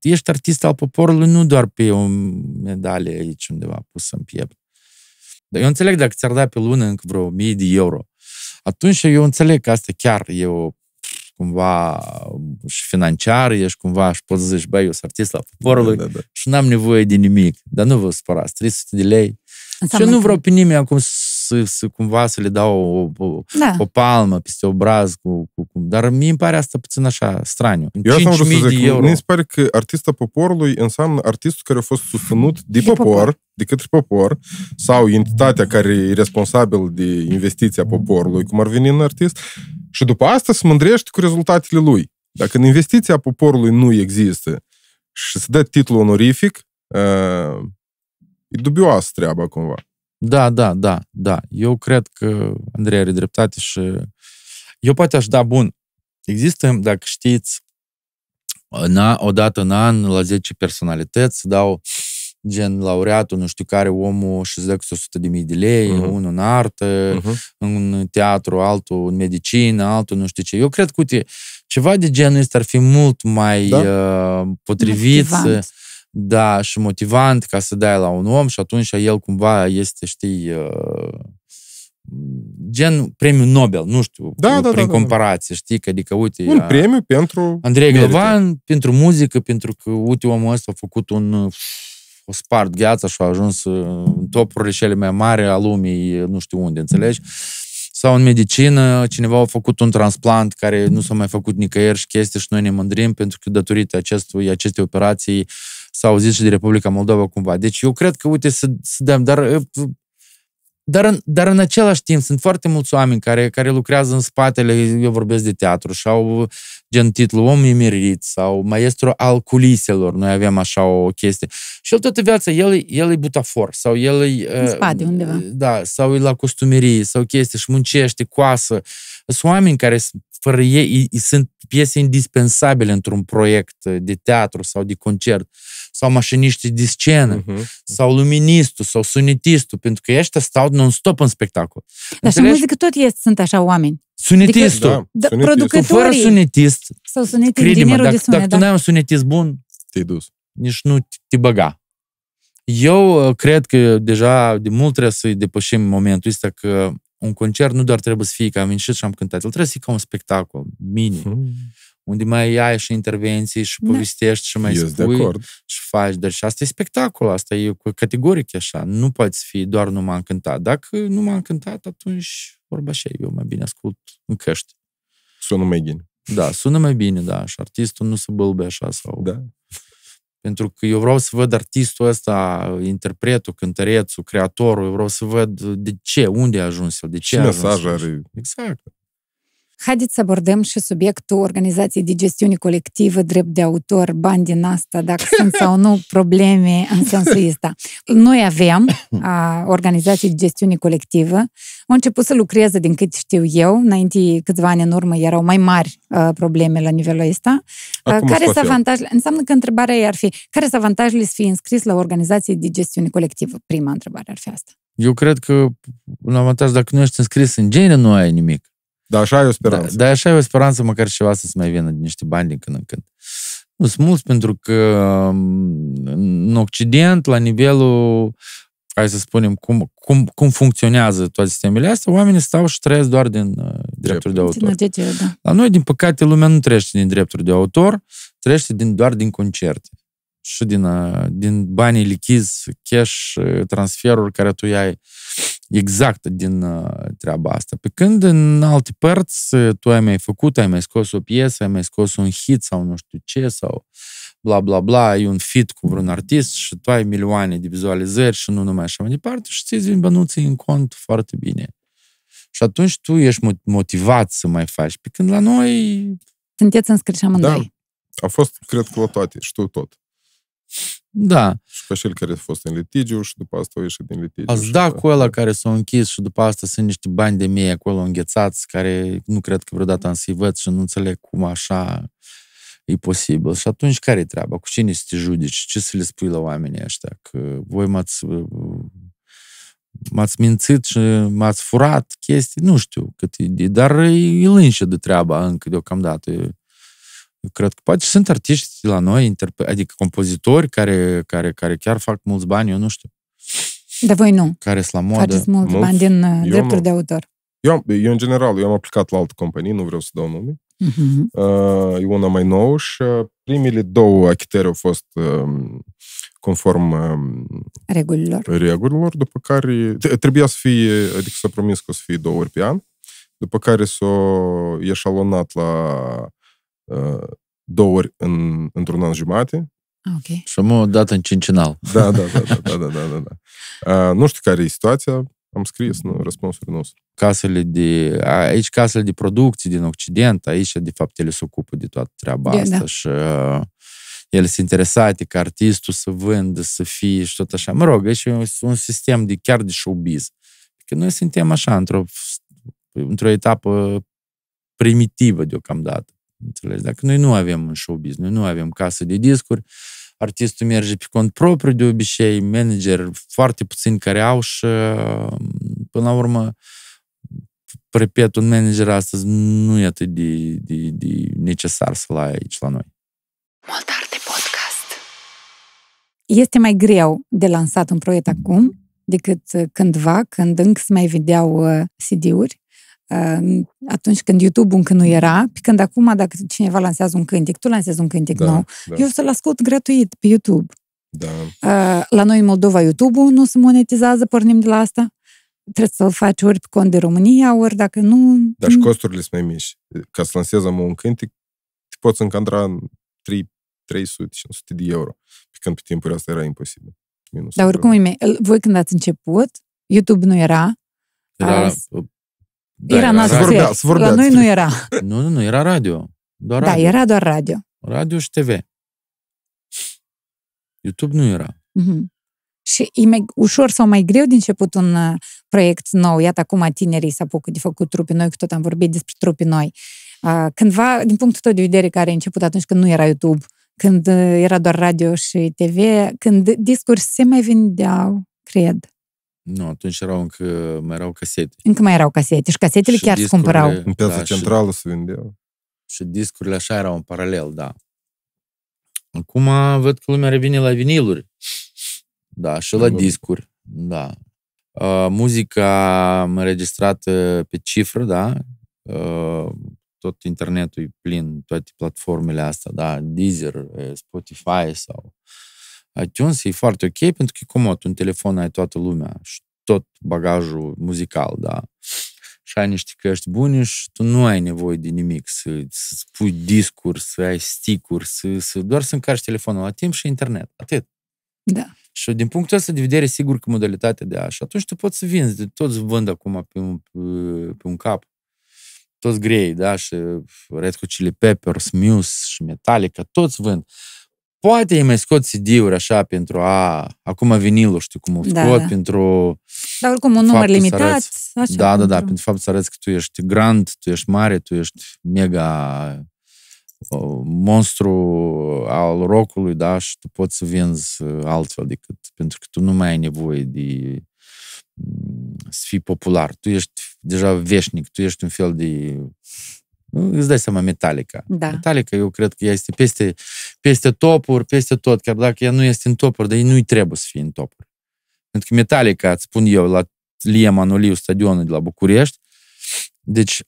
ești artist al poporului nu doar pe o medalie aici undeva pusă în piept. Eu înțeleg dacă ți-ar da pe lună încă vreo mii de euro. Atunci eu înțeleg că asta chiar e o cumva și financiar, ești cumva și poți zici, băi, eu sunt artist la poporului da, da, da. și n-am nevoie de nimic. Dar nu vă supărați, 300 de lei. Înseamnă și eu nu vreau pe nimeni acum să, să cumva să le dau o, o, da. o palmă peste obraz. Cu, cu, cu, dar mi îmi pare asta puțin așa, straniu. Eu asta vreau să zic. Euro. Mi se pare că artista poporului înseamnă artistul care a fost susținut de, de popor, popor, de către popor, sau entitatea care e responsabil de investiția poporului, cum ar veni în artist, și după asta se mândrește cu rezultatele lui. Dacă în investiția poporului nu există și se dă titlul onorific, uh, e dubioasă treaba cumva. Da, da, da, da. Eu cred că Andrei are dreptate și eu poate aș da bun. Există, dacă știți, na, odată în an, la 10 personalități, dau gen laureatul, nu știu care, omul și zic 100 de mii de lei, uh-huh. unul în artă, mhm. uh-huh. în teatru, altul în medicină, altul nu știu ce. Eu cred că, uite, ceva de genul ăsta ar fi mult mai da? uh, potrivit. Motivant da, și motivant ca să dai la un om și atunci el cumva este, știi, uh, gen premiu Nobel, nu știu, da, da, prin da, da, da, da. comparație, da. știi, că adică uite... Un a... premiu pentru... Andrei Glovan, pentru muzică, pentru că, uite, omul ăsta a făcut un... o spart gheața și a ajuns în topurile cele mai mari a lumii, nu știu unde, înțelegi? Sau în medicină, cineva a făcut un transplant care nu s-a mai făcut nicăieri și chestii și noi ne mândrim pentru că datorită acestui, acestei operații uh, s-a auzit și de Republica Moldova cumva. Deci eu cred că, uite, să, să dăm, dar, uh, dar, în, dar în același timp sunt foarte mulți oameni care, care lucrează în spatele, eu vorbesc de teatru, și au uh, gen titlu Om Emerit sau Maestru al culiselor, noi avem așa o chestie. Și el toată viața, el, el e butafor sau el e... În spate, uh, undeva. Da, sau e la costumerie sau chestii și muncește, coasă sunt oameni care, fără ei, sunt piese indispensabile într-un proiect uh, de teatru sau de concert, sau mașiniști de scenă, uh-huh. sau luministul, sau sunetistul, pentru că ăștia stau non-stop în spectacol. Dar și muzică tot e, sunt așa oameni. Sunetistul. Adică, da, da, producătorii. Tu fără sunetist, sau sunet, crede-mă, dacă, de sunet, dacă da? tu nu ai un sunetist bun, te dus. nici nu te băga. Eu uh, cred că deja de mult trebuie să depășim momentul ăsta că un concert nu doar trebuie să fie că am venit și am cântat, el trebuie să fie ca un spectacol, mini, mm. unde mai ai și intervenții și da. povestești și mai Eu spui și faci. Deci asta e spectacol, asta e categoric așa. Nu poți fi doar nu m-am cântat. Dacă nu m-am cântat, atunci vorba și eu mai bine ascult în căști. Sună mai bine. Da, sună mai bine, da. Și artistul nu se bălbe așa sau... Da. Pentru că eu vreau să văd artistul ăsta, interpretul, cântărețul, creatorul, eu vreau să văd uh, de ce, unde a ajuns el, de ce Ce a ajuns mesaj el. are? Exact. Haideți să abordăm și subiectul organizației de gestiune colectivă, drept de autor, bani din asta, dacă sunt sau nu [laughs] probleme în sensul ăsta. Noi avem [coughs] a, organizații de gestiune colectivă, au început să lucreze din cât știu eu, înainte câțiva ani în urmă erau mai mari a, probleme la nivelul ăsta. A, care sunt avantajele? Înseamnă că întrebarea ar fi, care sunt avantajele să fie înscris la organizație de gestiune colectivă? Prima întrebare ar fi asta. Eu cred că un avantaj, dacă nu ești înscris în genere nu ai nimic. Dar așa e o speranță. Da, dar așa e o speranță măcar ceva să-ți mai vină niște bani din când în când. Nu sunt mulți pentru că mm, în Occident, la nivelul, hai să spunem, cum, cum, cum funcționează toate sistemele astea, oamenii stau și trăiesc doar din uh, drepturi de autor. Din da. La noi, din păcate, lumea nu trăiește din drepturi de autor, trăiește din, doar din concerte și din, uh, din banii lichizi, cash, uh, transferuri care tu ai exact din uh, treaba asta. Pe când în alte părți tu ai mai făcut, ai mai scos o piesă, ai mai scos un hit sau nu știu ce, sau bla bla bla, ai un fit cu vreun artist și tu ai milioane de vizualizări și nu numai așa mai departe și ți-ai zis bănuții în cont foarte bine. Și atunci tu ești motivat să mai faci. Pe când la noi... Sunteți înscriși amândoi. Da, a fost, cred că, la toate. Știu tot. Da. Și ca cel care a fost în litigiu și după asta a ieșit din litigiu. Ați da cu ăla care s-a închis și după asta sunt niște bani de mie acolo înghețați, care nu cred că vreodată am să-i văd și nu înțeleg cum așa e posibil. Și atunci care e treaba? Cu cine să te judici? Ce să le spui la oamenii ăștia? Că voi m-ați m-ați mințit și m-ați furat chestii, nu știu cât e, dar e lânșă de treaba încă deocamdată. Eu cred că poate sunt artiști la noi, adică compozitori care, care, care chiar fac mulți bani, eu nu știu. Dar voi nu. Care sunt la modă. Faceți mulți, bani din uh, eu drepturi nu. de autor. Eu, eu, în general, eu am aplicat la alte companii, nu vreau să dau nume. Uh-huh. Uh, e una mai nouă și uh, primele două achitări au fost uh, conform uh, regulilor. regulilor, după care trebuia să fie, adică s-a promis că o să fie două ori pe an, după care s-a eșalonat la Uh, două ori în, într-un an jumate. Ah, okay. Și am o dată în cincinal. Da, da, da, da, da, da, da. da. da. Uh, nu știu care e situația, am scris nu, răspunsul nostru. Casele de, aici casele de producție din Occident, aici de fapt ele se ocupă de toată treaba de, asta da. și uh, ele sunt interesate ca artistul să vândă, să fie și tot așa. Mă rog, aici e un, un sistem de chiar de showbiz. Că noi suntem așa, într-o, într-o etapă primitivă deocamdată. Înțelegi? Dacă noi nu avem un showbiz, noi nu avem casă de discuri, artistul merge pe cont propriu de obicei, manager foarte puțin care au și până la urmă repet, un manager astăzi nu e atât de, de, de necesar să-l ai aici la noi. Mult arte podcast! Este mai greu de lansat un proiect acum decât uh, cândva, când încă se mai vedeau uh, CD-uri Ehm, atunci când YouTube încă nu era, pe când acum dacă cineva lansează un cântec, tu lansezi un cântec da, nou, da. eu să-l ascult gratuit pe YouTube. Da. Ehm, la noi în Moldova YouTube-ul nu se monetizează, pornim de la asta. Trebuie să-l faci ori pe cont de România, ori dacă nu... Dar și costurile sunt mai mici. Ca să lansezi un cântec, te poți încadra în 3, 300, 500 de euro. Pe când pe timpul asta era imposibil. Minus Dar oricum, voi când ați început, YouTube nu era. Era da, era, era nas vorbea, da, vorbea, La noi nu era. Nu, nu, nu, era radio. Doar da, radio. Da, era doar radio. Radio și TV. YouTube nu era. Mm-hmm. Și e mai, ușor sau mai greu din început un uh, proiect nou. Iată acum tinerii se apucă de făcut trupi noi, că tot am vorbit despre trupi noi. Uh, cândva, din punctul tău de vedere, care a început atunci când nu era YouTube, când uh, era doar radio și TV, când discuri se mai vindeau, cred. Nu, atunci erau încă, mai erau casete. Încă mai erau casete și casetele și chiar se cumpărau. În piața da, centrală se vindeau. Și discurile așa erau în paralel, da. Acum văd că lumea revine la viniluri. Da, și la discuri. Da. Uh, muzica înregistrat pe cifră, da. Uh, tot internetul e plin, toate platformele astea, da. Deezer, Spotify sau uh, iTunes e foarte ok pentru că e comod. Un telefon ai toată lumea și tot bagajul muzical, da. Și ai niște căști bune și tu nu ai nevoie de nimic, să, să pui discuri, să ai stick-uri, să, să, doar să încarci telefonul la timp și internet. Atât. Da. Și din punctul ăsta de vedere, sigur că modalitatea de așa, atunci tu poți să vinzi, toți vând acum pe un, pe un cap toți grei, da, și Red Hot Chili Peppers, Muse și Metallica, toți vând. Poate îi mai scot CD-uri așa pentru a... Acum vinilul știu cum îl da, scot, da. pentru... Dar oricum un număr limitat. Arăți, așa da, da, da, pentru faptul să arăți că tu ești grand, tu ești mare, tu ești mega uh, monstru al rockului, da, și tu poți să vinzi uh, altfel decât, pentru că tu nu mai ai nevoie de mm, să fii popular. Tu ești deja veșnic, tu ești un fel de Îți dai seama, Metallica. Da. Metallica, eu cred că ea este peste, peste topuri, peste tot, chiar dacă ea nu este în topuri, dar ei nu-i trebuie să fie în topuri. Pentru că Metallica, îți spun eu, la Liam Manoliu, stadionul de la București, deci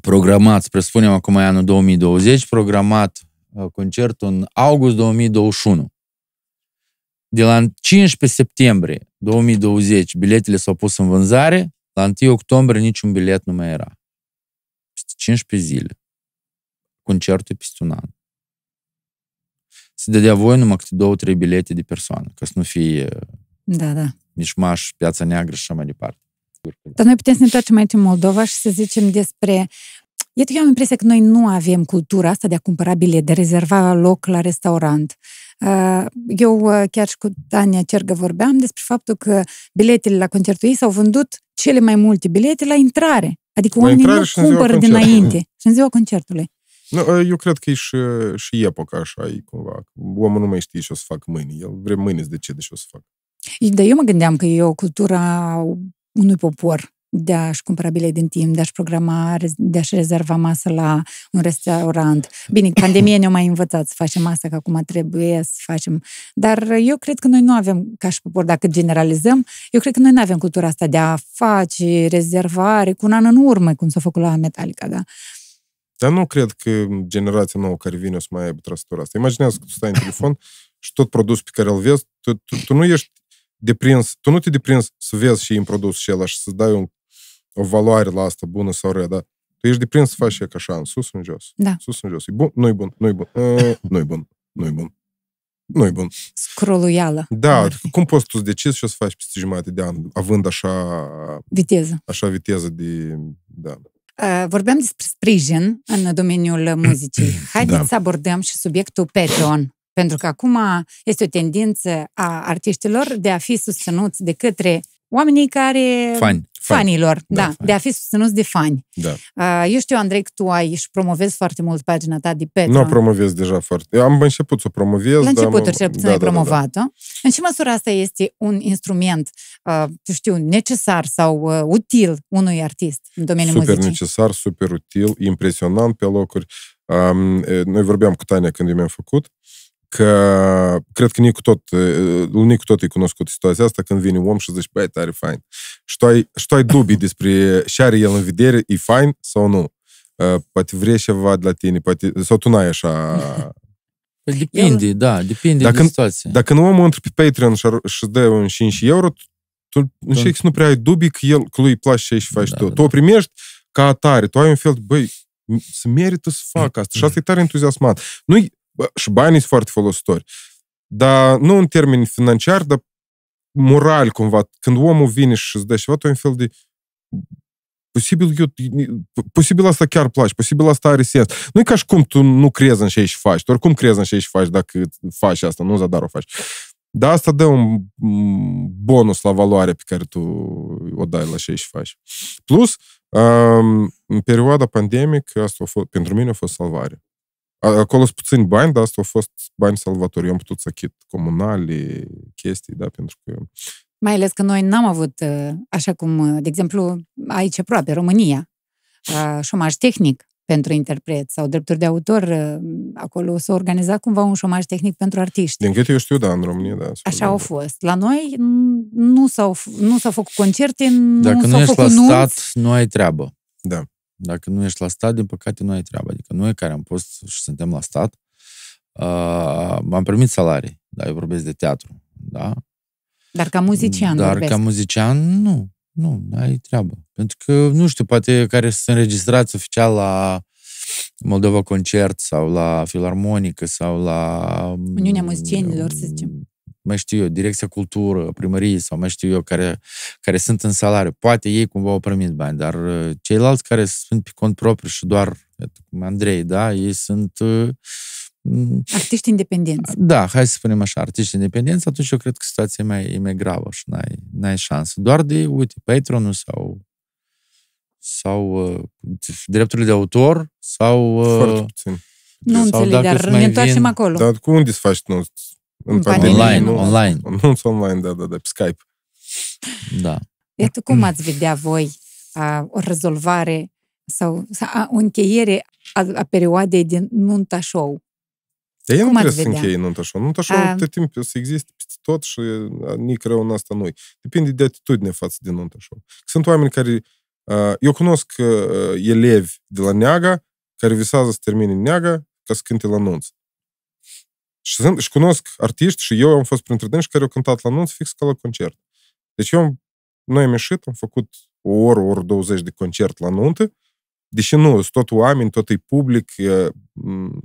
programat, presupunem acum e anul 2020, programat uh, concertul în august 2021. De la 15 septembrie 2020 biletele s-au pus în vânzare, la 1 octombrie niciun bilet nu mai era peste 15 zile. Concertul peste un an. Se dădea voi numai câte două, trei bilete de persoană, ca să nu fie uh, da, da. mișmaș, piața neagră și așa mai departe. Dar noi putem să ne întoarcem aici în Moldova și să zicem despre Iată, eu am impresia că noi nu avem cultura asta de a cumpăra bilete, de a rezerva loc la restaurant. Uh, eu uh, chiar și cu Tania Cergă vorbeam despre faptul că biletele la concertul ei s-au vândut cele mai multe bilete la intrare. Adică oamenii nu cumpără dinainte și în ziua concertului. Nu, eu cred că e și, și epoca așa, e cumva. Omul nu mai știe ce o să fac mâine. El vrea mâine să decide ce o să fac. Dar eu mă gândeam că e o cultură unui popor de a-și cumpăra bilet din timp, de a-și programa, de a-și rezerva masă la un restaurant. Bine, pandemie ne-a mai învățat să facem asta, că acum trebuie să facem. Dar eu cred că noi nu avem, ca și popor, dacă generalizăm, eu cred că noi nu avem cultura asta de a face rezervare cu un an în urmă, cum s-a făcut la Metallica, da? Dar nu cred că generația nouă care vine o să mai aibă trăsătura asta. Imaginează că tu stai în telefon și tot produs pe care îl vezi, tu, tu, tu nu ești deprins, tu nu te deprins să vezi și în produs și ăla și să dai un o valoare la asta, bună sau rea, da? Tu ești deprins să faci ca așa, în sus, în jos. Da. Sus, în jos. E bun, nu e bun, nu e bun, ă, nu e bun, nu e bun. Nu e bun. Scroluială. Da, cum poți tu să decizi și să faci peste jumătate de an, având așa... Viteză. Așa viteză de... Da. Ă, vorbeam despre sprijin în domeniul muzicii. [clears throat] Da. Haideți da. să abordăm și subiectul Patreon. Pentru că acum este o tendință a artiștilor de a fi susținuți de către oamenii care... Fani. Fanilor, da, da fani. de a fi susținuți de fani. Da. Uh, eu știu, Andrei, că tu ai și promovezi foarte mult pagina ta de Patreon. Nu promovez deja foarte. Eu am început să o promovez. La început, dar... cel puțin, da, ai da, promovat-o. Da, da. În ce măsură asta este un instrument, eu uh, știu, necesar sau uh, util unui artist în domeniul super muzicii? Super necesar, super util, impresionant pe locuri. Noi vorbeam cu Tania când i mi-am făcut că cred că cu tot, nici cu tot e cunoscut situația asta când vine un om și zici, băi, tare fain. Și tu ai, dubii despre ce are el în vedere, e fain sau nu. Poate vrei ceva de la tine, poate, sau tu n-ai așa... Păi depinde, da, depinde dacă, de situație. Dacă nu omul intră pe Patreon și își dă un 5 euro, tu în că da. nu prea ai dubii că, el, că lui îi place ce și faci da, tu. Da. Tu o da. primești ca atare, tu ai un fel de, băi, se merită să fac mm. asta. Și asta e tare entuziasmat. Nu și banii sunt foarte folositori. Dar nu în termeni financiari, dar moral cumva. Când omul vine și îți dă ceva, tu ai un fel de Posibil, eu, posibil asta chiar place, posibil asta are sens. Nu e ca și cum tu nu crezi în ce și faci. Tu oricum crezi în ce și faci dacă faci asta, nu zadar o faci. Dar asta dă un mm, bonus la valoare pe care tu o dai la ce și faci. Plus, în perioada pandemică, asta a fost, pentru mine a fost salvare. Acolo sunt puțini bani, dar asta au fost bani salvatori. Eu am putut să achit comunale, chestii, da, pentru că... Mai ales că noi n-am avut, uh, așa cum, uh, de exemplu, aici aproape, România, uh, șomaj tehnic pentru interpret sau drepturi de autor, acolo s-a organizat cumva un șomaj tehnic pentru artiști. Din câte eu știu, da, în România, da. Așa au fost. La noi nu s-au, nu s-au făcut concerte, nu Dacă s-au nu ești făcut la stat, nu ai treabă. Da. Dacă nu ești la stat, din păcate nu ai treabă. Adică noi care am fost și suntem la stat, uh, am primit salarii, dar eu vorbesc de teatru, da? Dar ca muzician Dar vorbesc. ca muzician, nu. Nu, ai treabă. Pentru că, nu știu, poate care sunt înregistrați oficial la Moldova Concert sau la Filarmonică sau la... Uniunea Muzicienilor, să zicem mai știu eu, direcția cultură, primărie sau mai știu eu, care, care sunt în salariu. Poate ei cumva au primit bani, dar uh, ceilalți care sunt pe cont propriu și doar, cum Andrei, da, ei sunt... Uh, artiști independenți. Da, hai să spunem așa, artiști independenți, atunci eu cred că situația e mai, e mai gravă și n-ai, n-ai șansă. Doar de, uite, patronul sau sau uh, drepturile de autor sau... Uh, Foarte puțin. Nu înțeleg, dar ne întoarcem acolo. Dar cu unde să faci? Nu, în pandemie. Online, nu, online. [laughs] Nu online, da, da, da, pe Skype. Da. Iată cum ați vedea voi a, o rezolvare sau a, o încheiere a, a perioadei din nunta show? Dar eu nu trebuie să încheie nunta show. Nunta show a... tot timpul să existe peste tot și nici rău în asta nu Depinde de atitudine față de nunta show. Sunt oameni care... eu cunosc a, elevi de la Neaga care visează să termine Neaga ca să cânte la nunți. Și, sunt, și cunosc artiști și eu am fost printre dânsi care au cântat la anunț fix ca la concert. Deci eu am, noi am ieșit, am făcut o oră, o oră 20 de concert la nuntă, deși nu, sunt tot oameni, tot e public,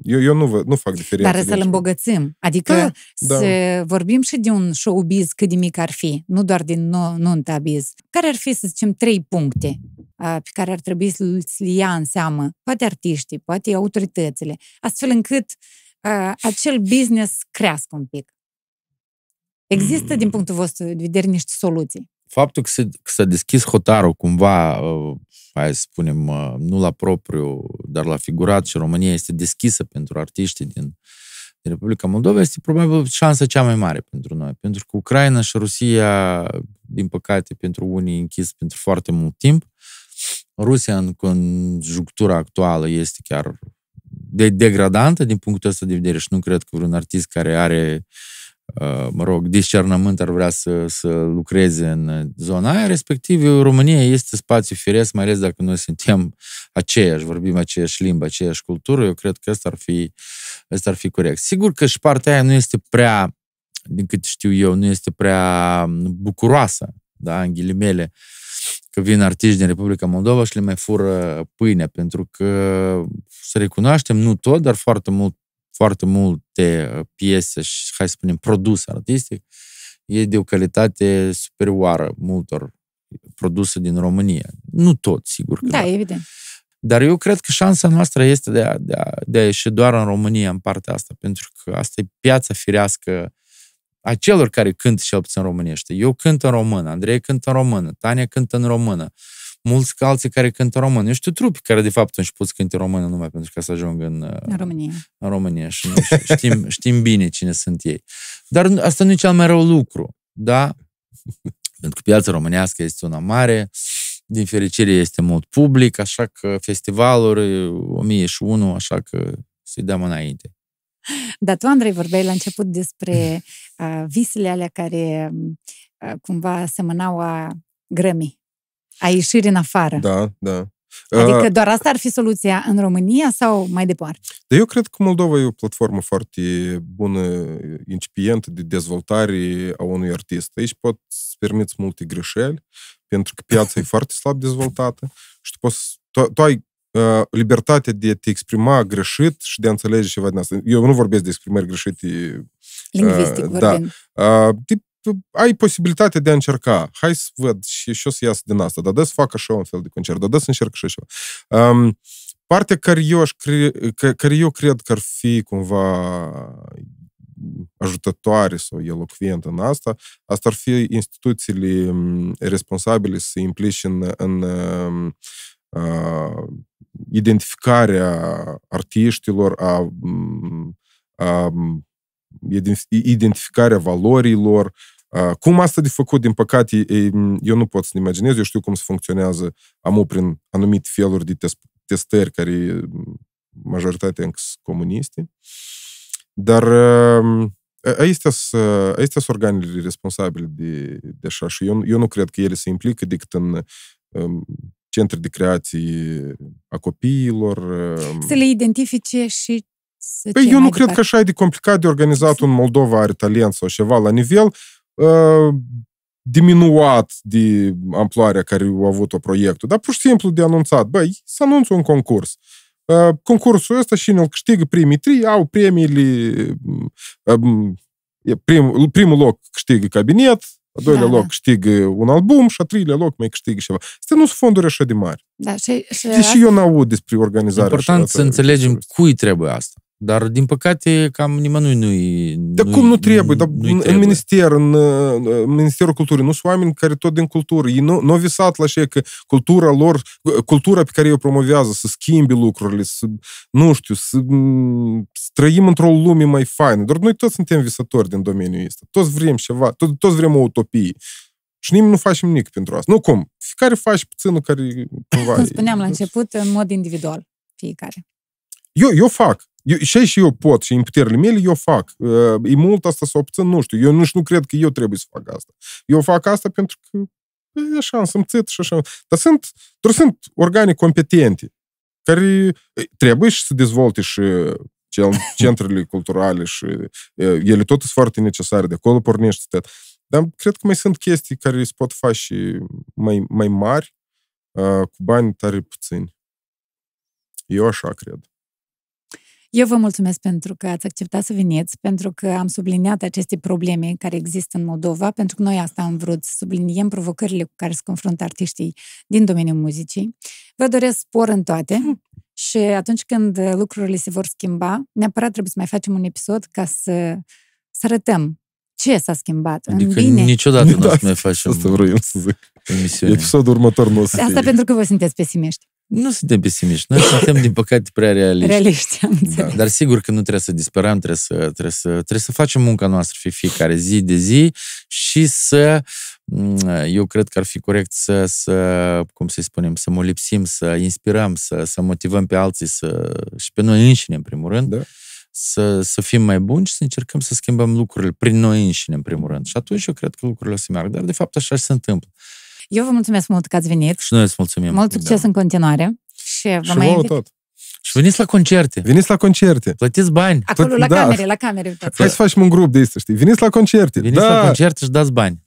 eu, eu nu, nu fac diferență. Dar să-l deci- îmbogățim. Adică da, să da. vorbim și de un showbiz cât de mic ar fi, nu doar din nunta biz. Care ar fi, să zicem, trei puncte pe care ar trebui să l ia în seamă, poate artiștii, poate autoritățile, astfel încât uh, acel business crească un pic? Există, mm. din punctul vostru de vedere, niște soluții? Faptul că, se, că s-a deschis hotarul cumva, uh, hai să spunem, uh, nu la propriu, dar la figurat și România este deschisă pentru artiști din, din Republica Moldova, este probabil șansa cea mai mare pentru noi. Pentru că Ucraina și Rusia, din păcate, pentru unii închis pentru foarte mult timp, Rusia în conjunctura actuală este chiar de degradantă din punctul ăsta de vedere și nu cred că vreun artist care are, uh, mă rog, discernământ ar vrea să, să lucreze în zona aia, respectiv România este spațiu firesc, mai ales dacă noi suntem aceiași, vorbim aceeași limbă, aceeași cultură, eu cred că asta ar fi, asta ar fi corect. Sigur că și partea aia nu este prea, din cât știu eu, nu este prea bucuroasă, da, în ghilimele, uh, că vin artiști din Republica Moldova și le mai fură pâinea, pentru că, să recunoaștem, nu tot, dar foarte, mult, foarte multe uh, piese și, hai să spunem, produs artistic, e de o calitate superioară multor produse din România. Nu tot, sigur că da. Da, evident. Dar eu cred că șansa noastră este de a, de, a, de a ieși doar în România, în partea asta, pentru că asta e piața firească a celor care cântă cel puțin în românește. Eu cânt în română, Andrei cântă în română, Tania cântă în română, mulți alții care cântă în română. Eu știu trupi care, de fapt, își pot să cânte în română numai pentru ca să ajungă în, uh, în România. În România și știm, știm bine cine sunt ei. Dar asta nu e cel mai rău lucru, da? Pentru că piața românească este una mare, din fericire este mult public, așa că festivaluri, 1001, uh, așa că să-i dăm înainte. Dar tu, Andrei, vorbeai la început despre [laughs] uh, visele alea care um, uh, cumva semănau a grămii, a ieșirii în afară. Da, da. Adică uh, doar asta ar fi soluția în România sau mai departe? Da, eu cred că Moldova e o platformă foarte bună, incipientă de dezvoltare a unui artist. Aici pot să permiți multe greșeli, pentru că piața e [laughs] foarte slab dezvoltată și tu, poți, tu, tu ai Э, э, э, libertatea de a te exprima greșit și de a înțelege ceva din asta. Eu nu vorbesc de exprimări greșite. Lingvistic uh, vorbim. Da. Uh, ai posibilitatea de a încerca. Hai să văd și, ce o să iasă din asta. Dar dă să fac așa un fel de concert. Dar dă să încerc așa ceva. Um, partea care eu, aș cre... care eu cred că ar fi cumva ajutătoare sau elocventă în asta, asta ar fi instituțiile responsabile să implice în, în uh, identificarea artiștilor, a, a identificarea valorilor, cum asta de făcut, din păcate, eu nu pot să-mi imaginez, eu știu cum se funcționează AMU prin anumite feluri de testări care majoritatea încă sunt comuniste, dar um, acestea sunt organele responsabile de, de așa și eu, eu nu cred că ele se implică decât în um, centri de creație a copiilor. Să um, le identifice și să păi eu nu cred departe. că așa e de complicat de organizat un Moldova are talent sau ceva la nivel uh, diminuat de amploarea care a avut-o proiectul, dar pur și simplu de anunțat, băi, să anunț un concurs. Uh, concursul ăsta și ne-l câștigă primii trei, au premiile, uh, prim, primul loc câștigă cabinet, al doilea da, loc da. câștigă un album și a treilea loc mai câștigă ceva. Este nu sunt fonduri așa de mari. Da, și, și Deși deci eu n-aud despre organizarea. Important să înțelegem cui trebuie asta. Dar, din păcate, cam nimănui nu-i... Dar cum nu trebuie? Dar nu în, trebuie. Minister, în, în Ministerul Culturii, nu sunt oameni care tot din cultură. Ei nu, nu au visat la așa că cultura lor, cultura pe care o promovează, să schimbi lucrurile, să, nu știu, să, să trăim într-o lume mai faină. dar noi toți suntem visători din domeniul ăsta. Toți vrem ceva, toți, toți vrem o utopie. Și nimeni nu facem nimic pentru asta. Nu cum. Fiecare faci puținul care cumva... Cum spuneam e, la început, în mod individual, fiecare. Eu, eu fac. Eu, și și eu pot și în puterile mele eu fac. Uh, e mult asta să obțin, nu știu. Eu nici nu cred că eu trebuie să fac asta. Eu fac asta pentru că păi, e așa, sunt țit și așa. Dar sunt, dar sunt organe competente care trebuie și să dezvolte și [laughs] centrele culturale și ele tot sunt foarte necesare, de acolo pornește tot. Dar cred că mai sunt chestii care se pot face mai, mai mari uh, cu bani tare puțini. Eu așa cred. Eu vă mulțumesc pentru că ați acceptat să veniți, pentru că am subliniat aceste probleme care există în Moldova, pentru că noi asta am vrut să subliniem provocările cu care se confruntă artiștii din domeniul muzicii. Vă doresc spor în toate și atunci când lucrurile se vor schimba, neapărat trebuie să mai facem un episod ca să, să arătăm ce s-a schimbat adică în bine. niciodată nu o să da, mai facem Asta vreau să zic. Episodul următor nu o să Asta fie. pentru că voi sunteți pesimiști. Nu suntem pesimiști. Noi suntem, din păcate, prea realiști. Realiști, am da. Dar sigur că nu trebuie să disperăm, trebuie să, trebuie să, trebuie să facem munca noastră fi fiecare zi de zi și să, mm, eu cred că ar fi corect să, să cum să-i spunem, să lipsim, să inspirăm, să, să motivăm pe alții să, și pe noi înșine, în primul rând, da. să, să fim mai buni și să încercăm să schimbăm lucrurile prin noi înșine, în primul rând. Și atunci eu cred că lucrurile o să meargă. Dar, de fapt, așa se întâmplă. Eu vă mulțumesc mult că ați venit. Și noi îți mulțumim. Mult da. succes da. în continuare. Și vă și mai invit. tot. Și veniți la concerte. Veniți la concerte. Plătiți bani. Acolo, la da. camere, la camere. Hai să facem un grup de asta, știi? Veniți la concerte. Veniți da. la concerte și dați bani.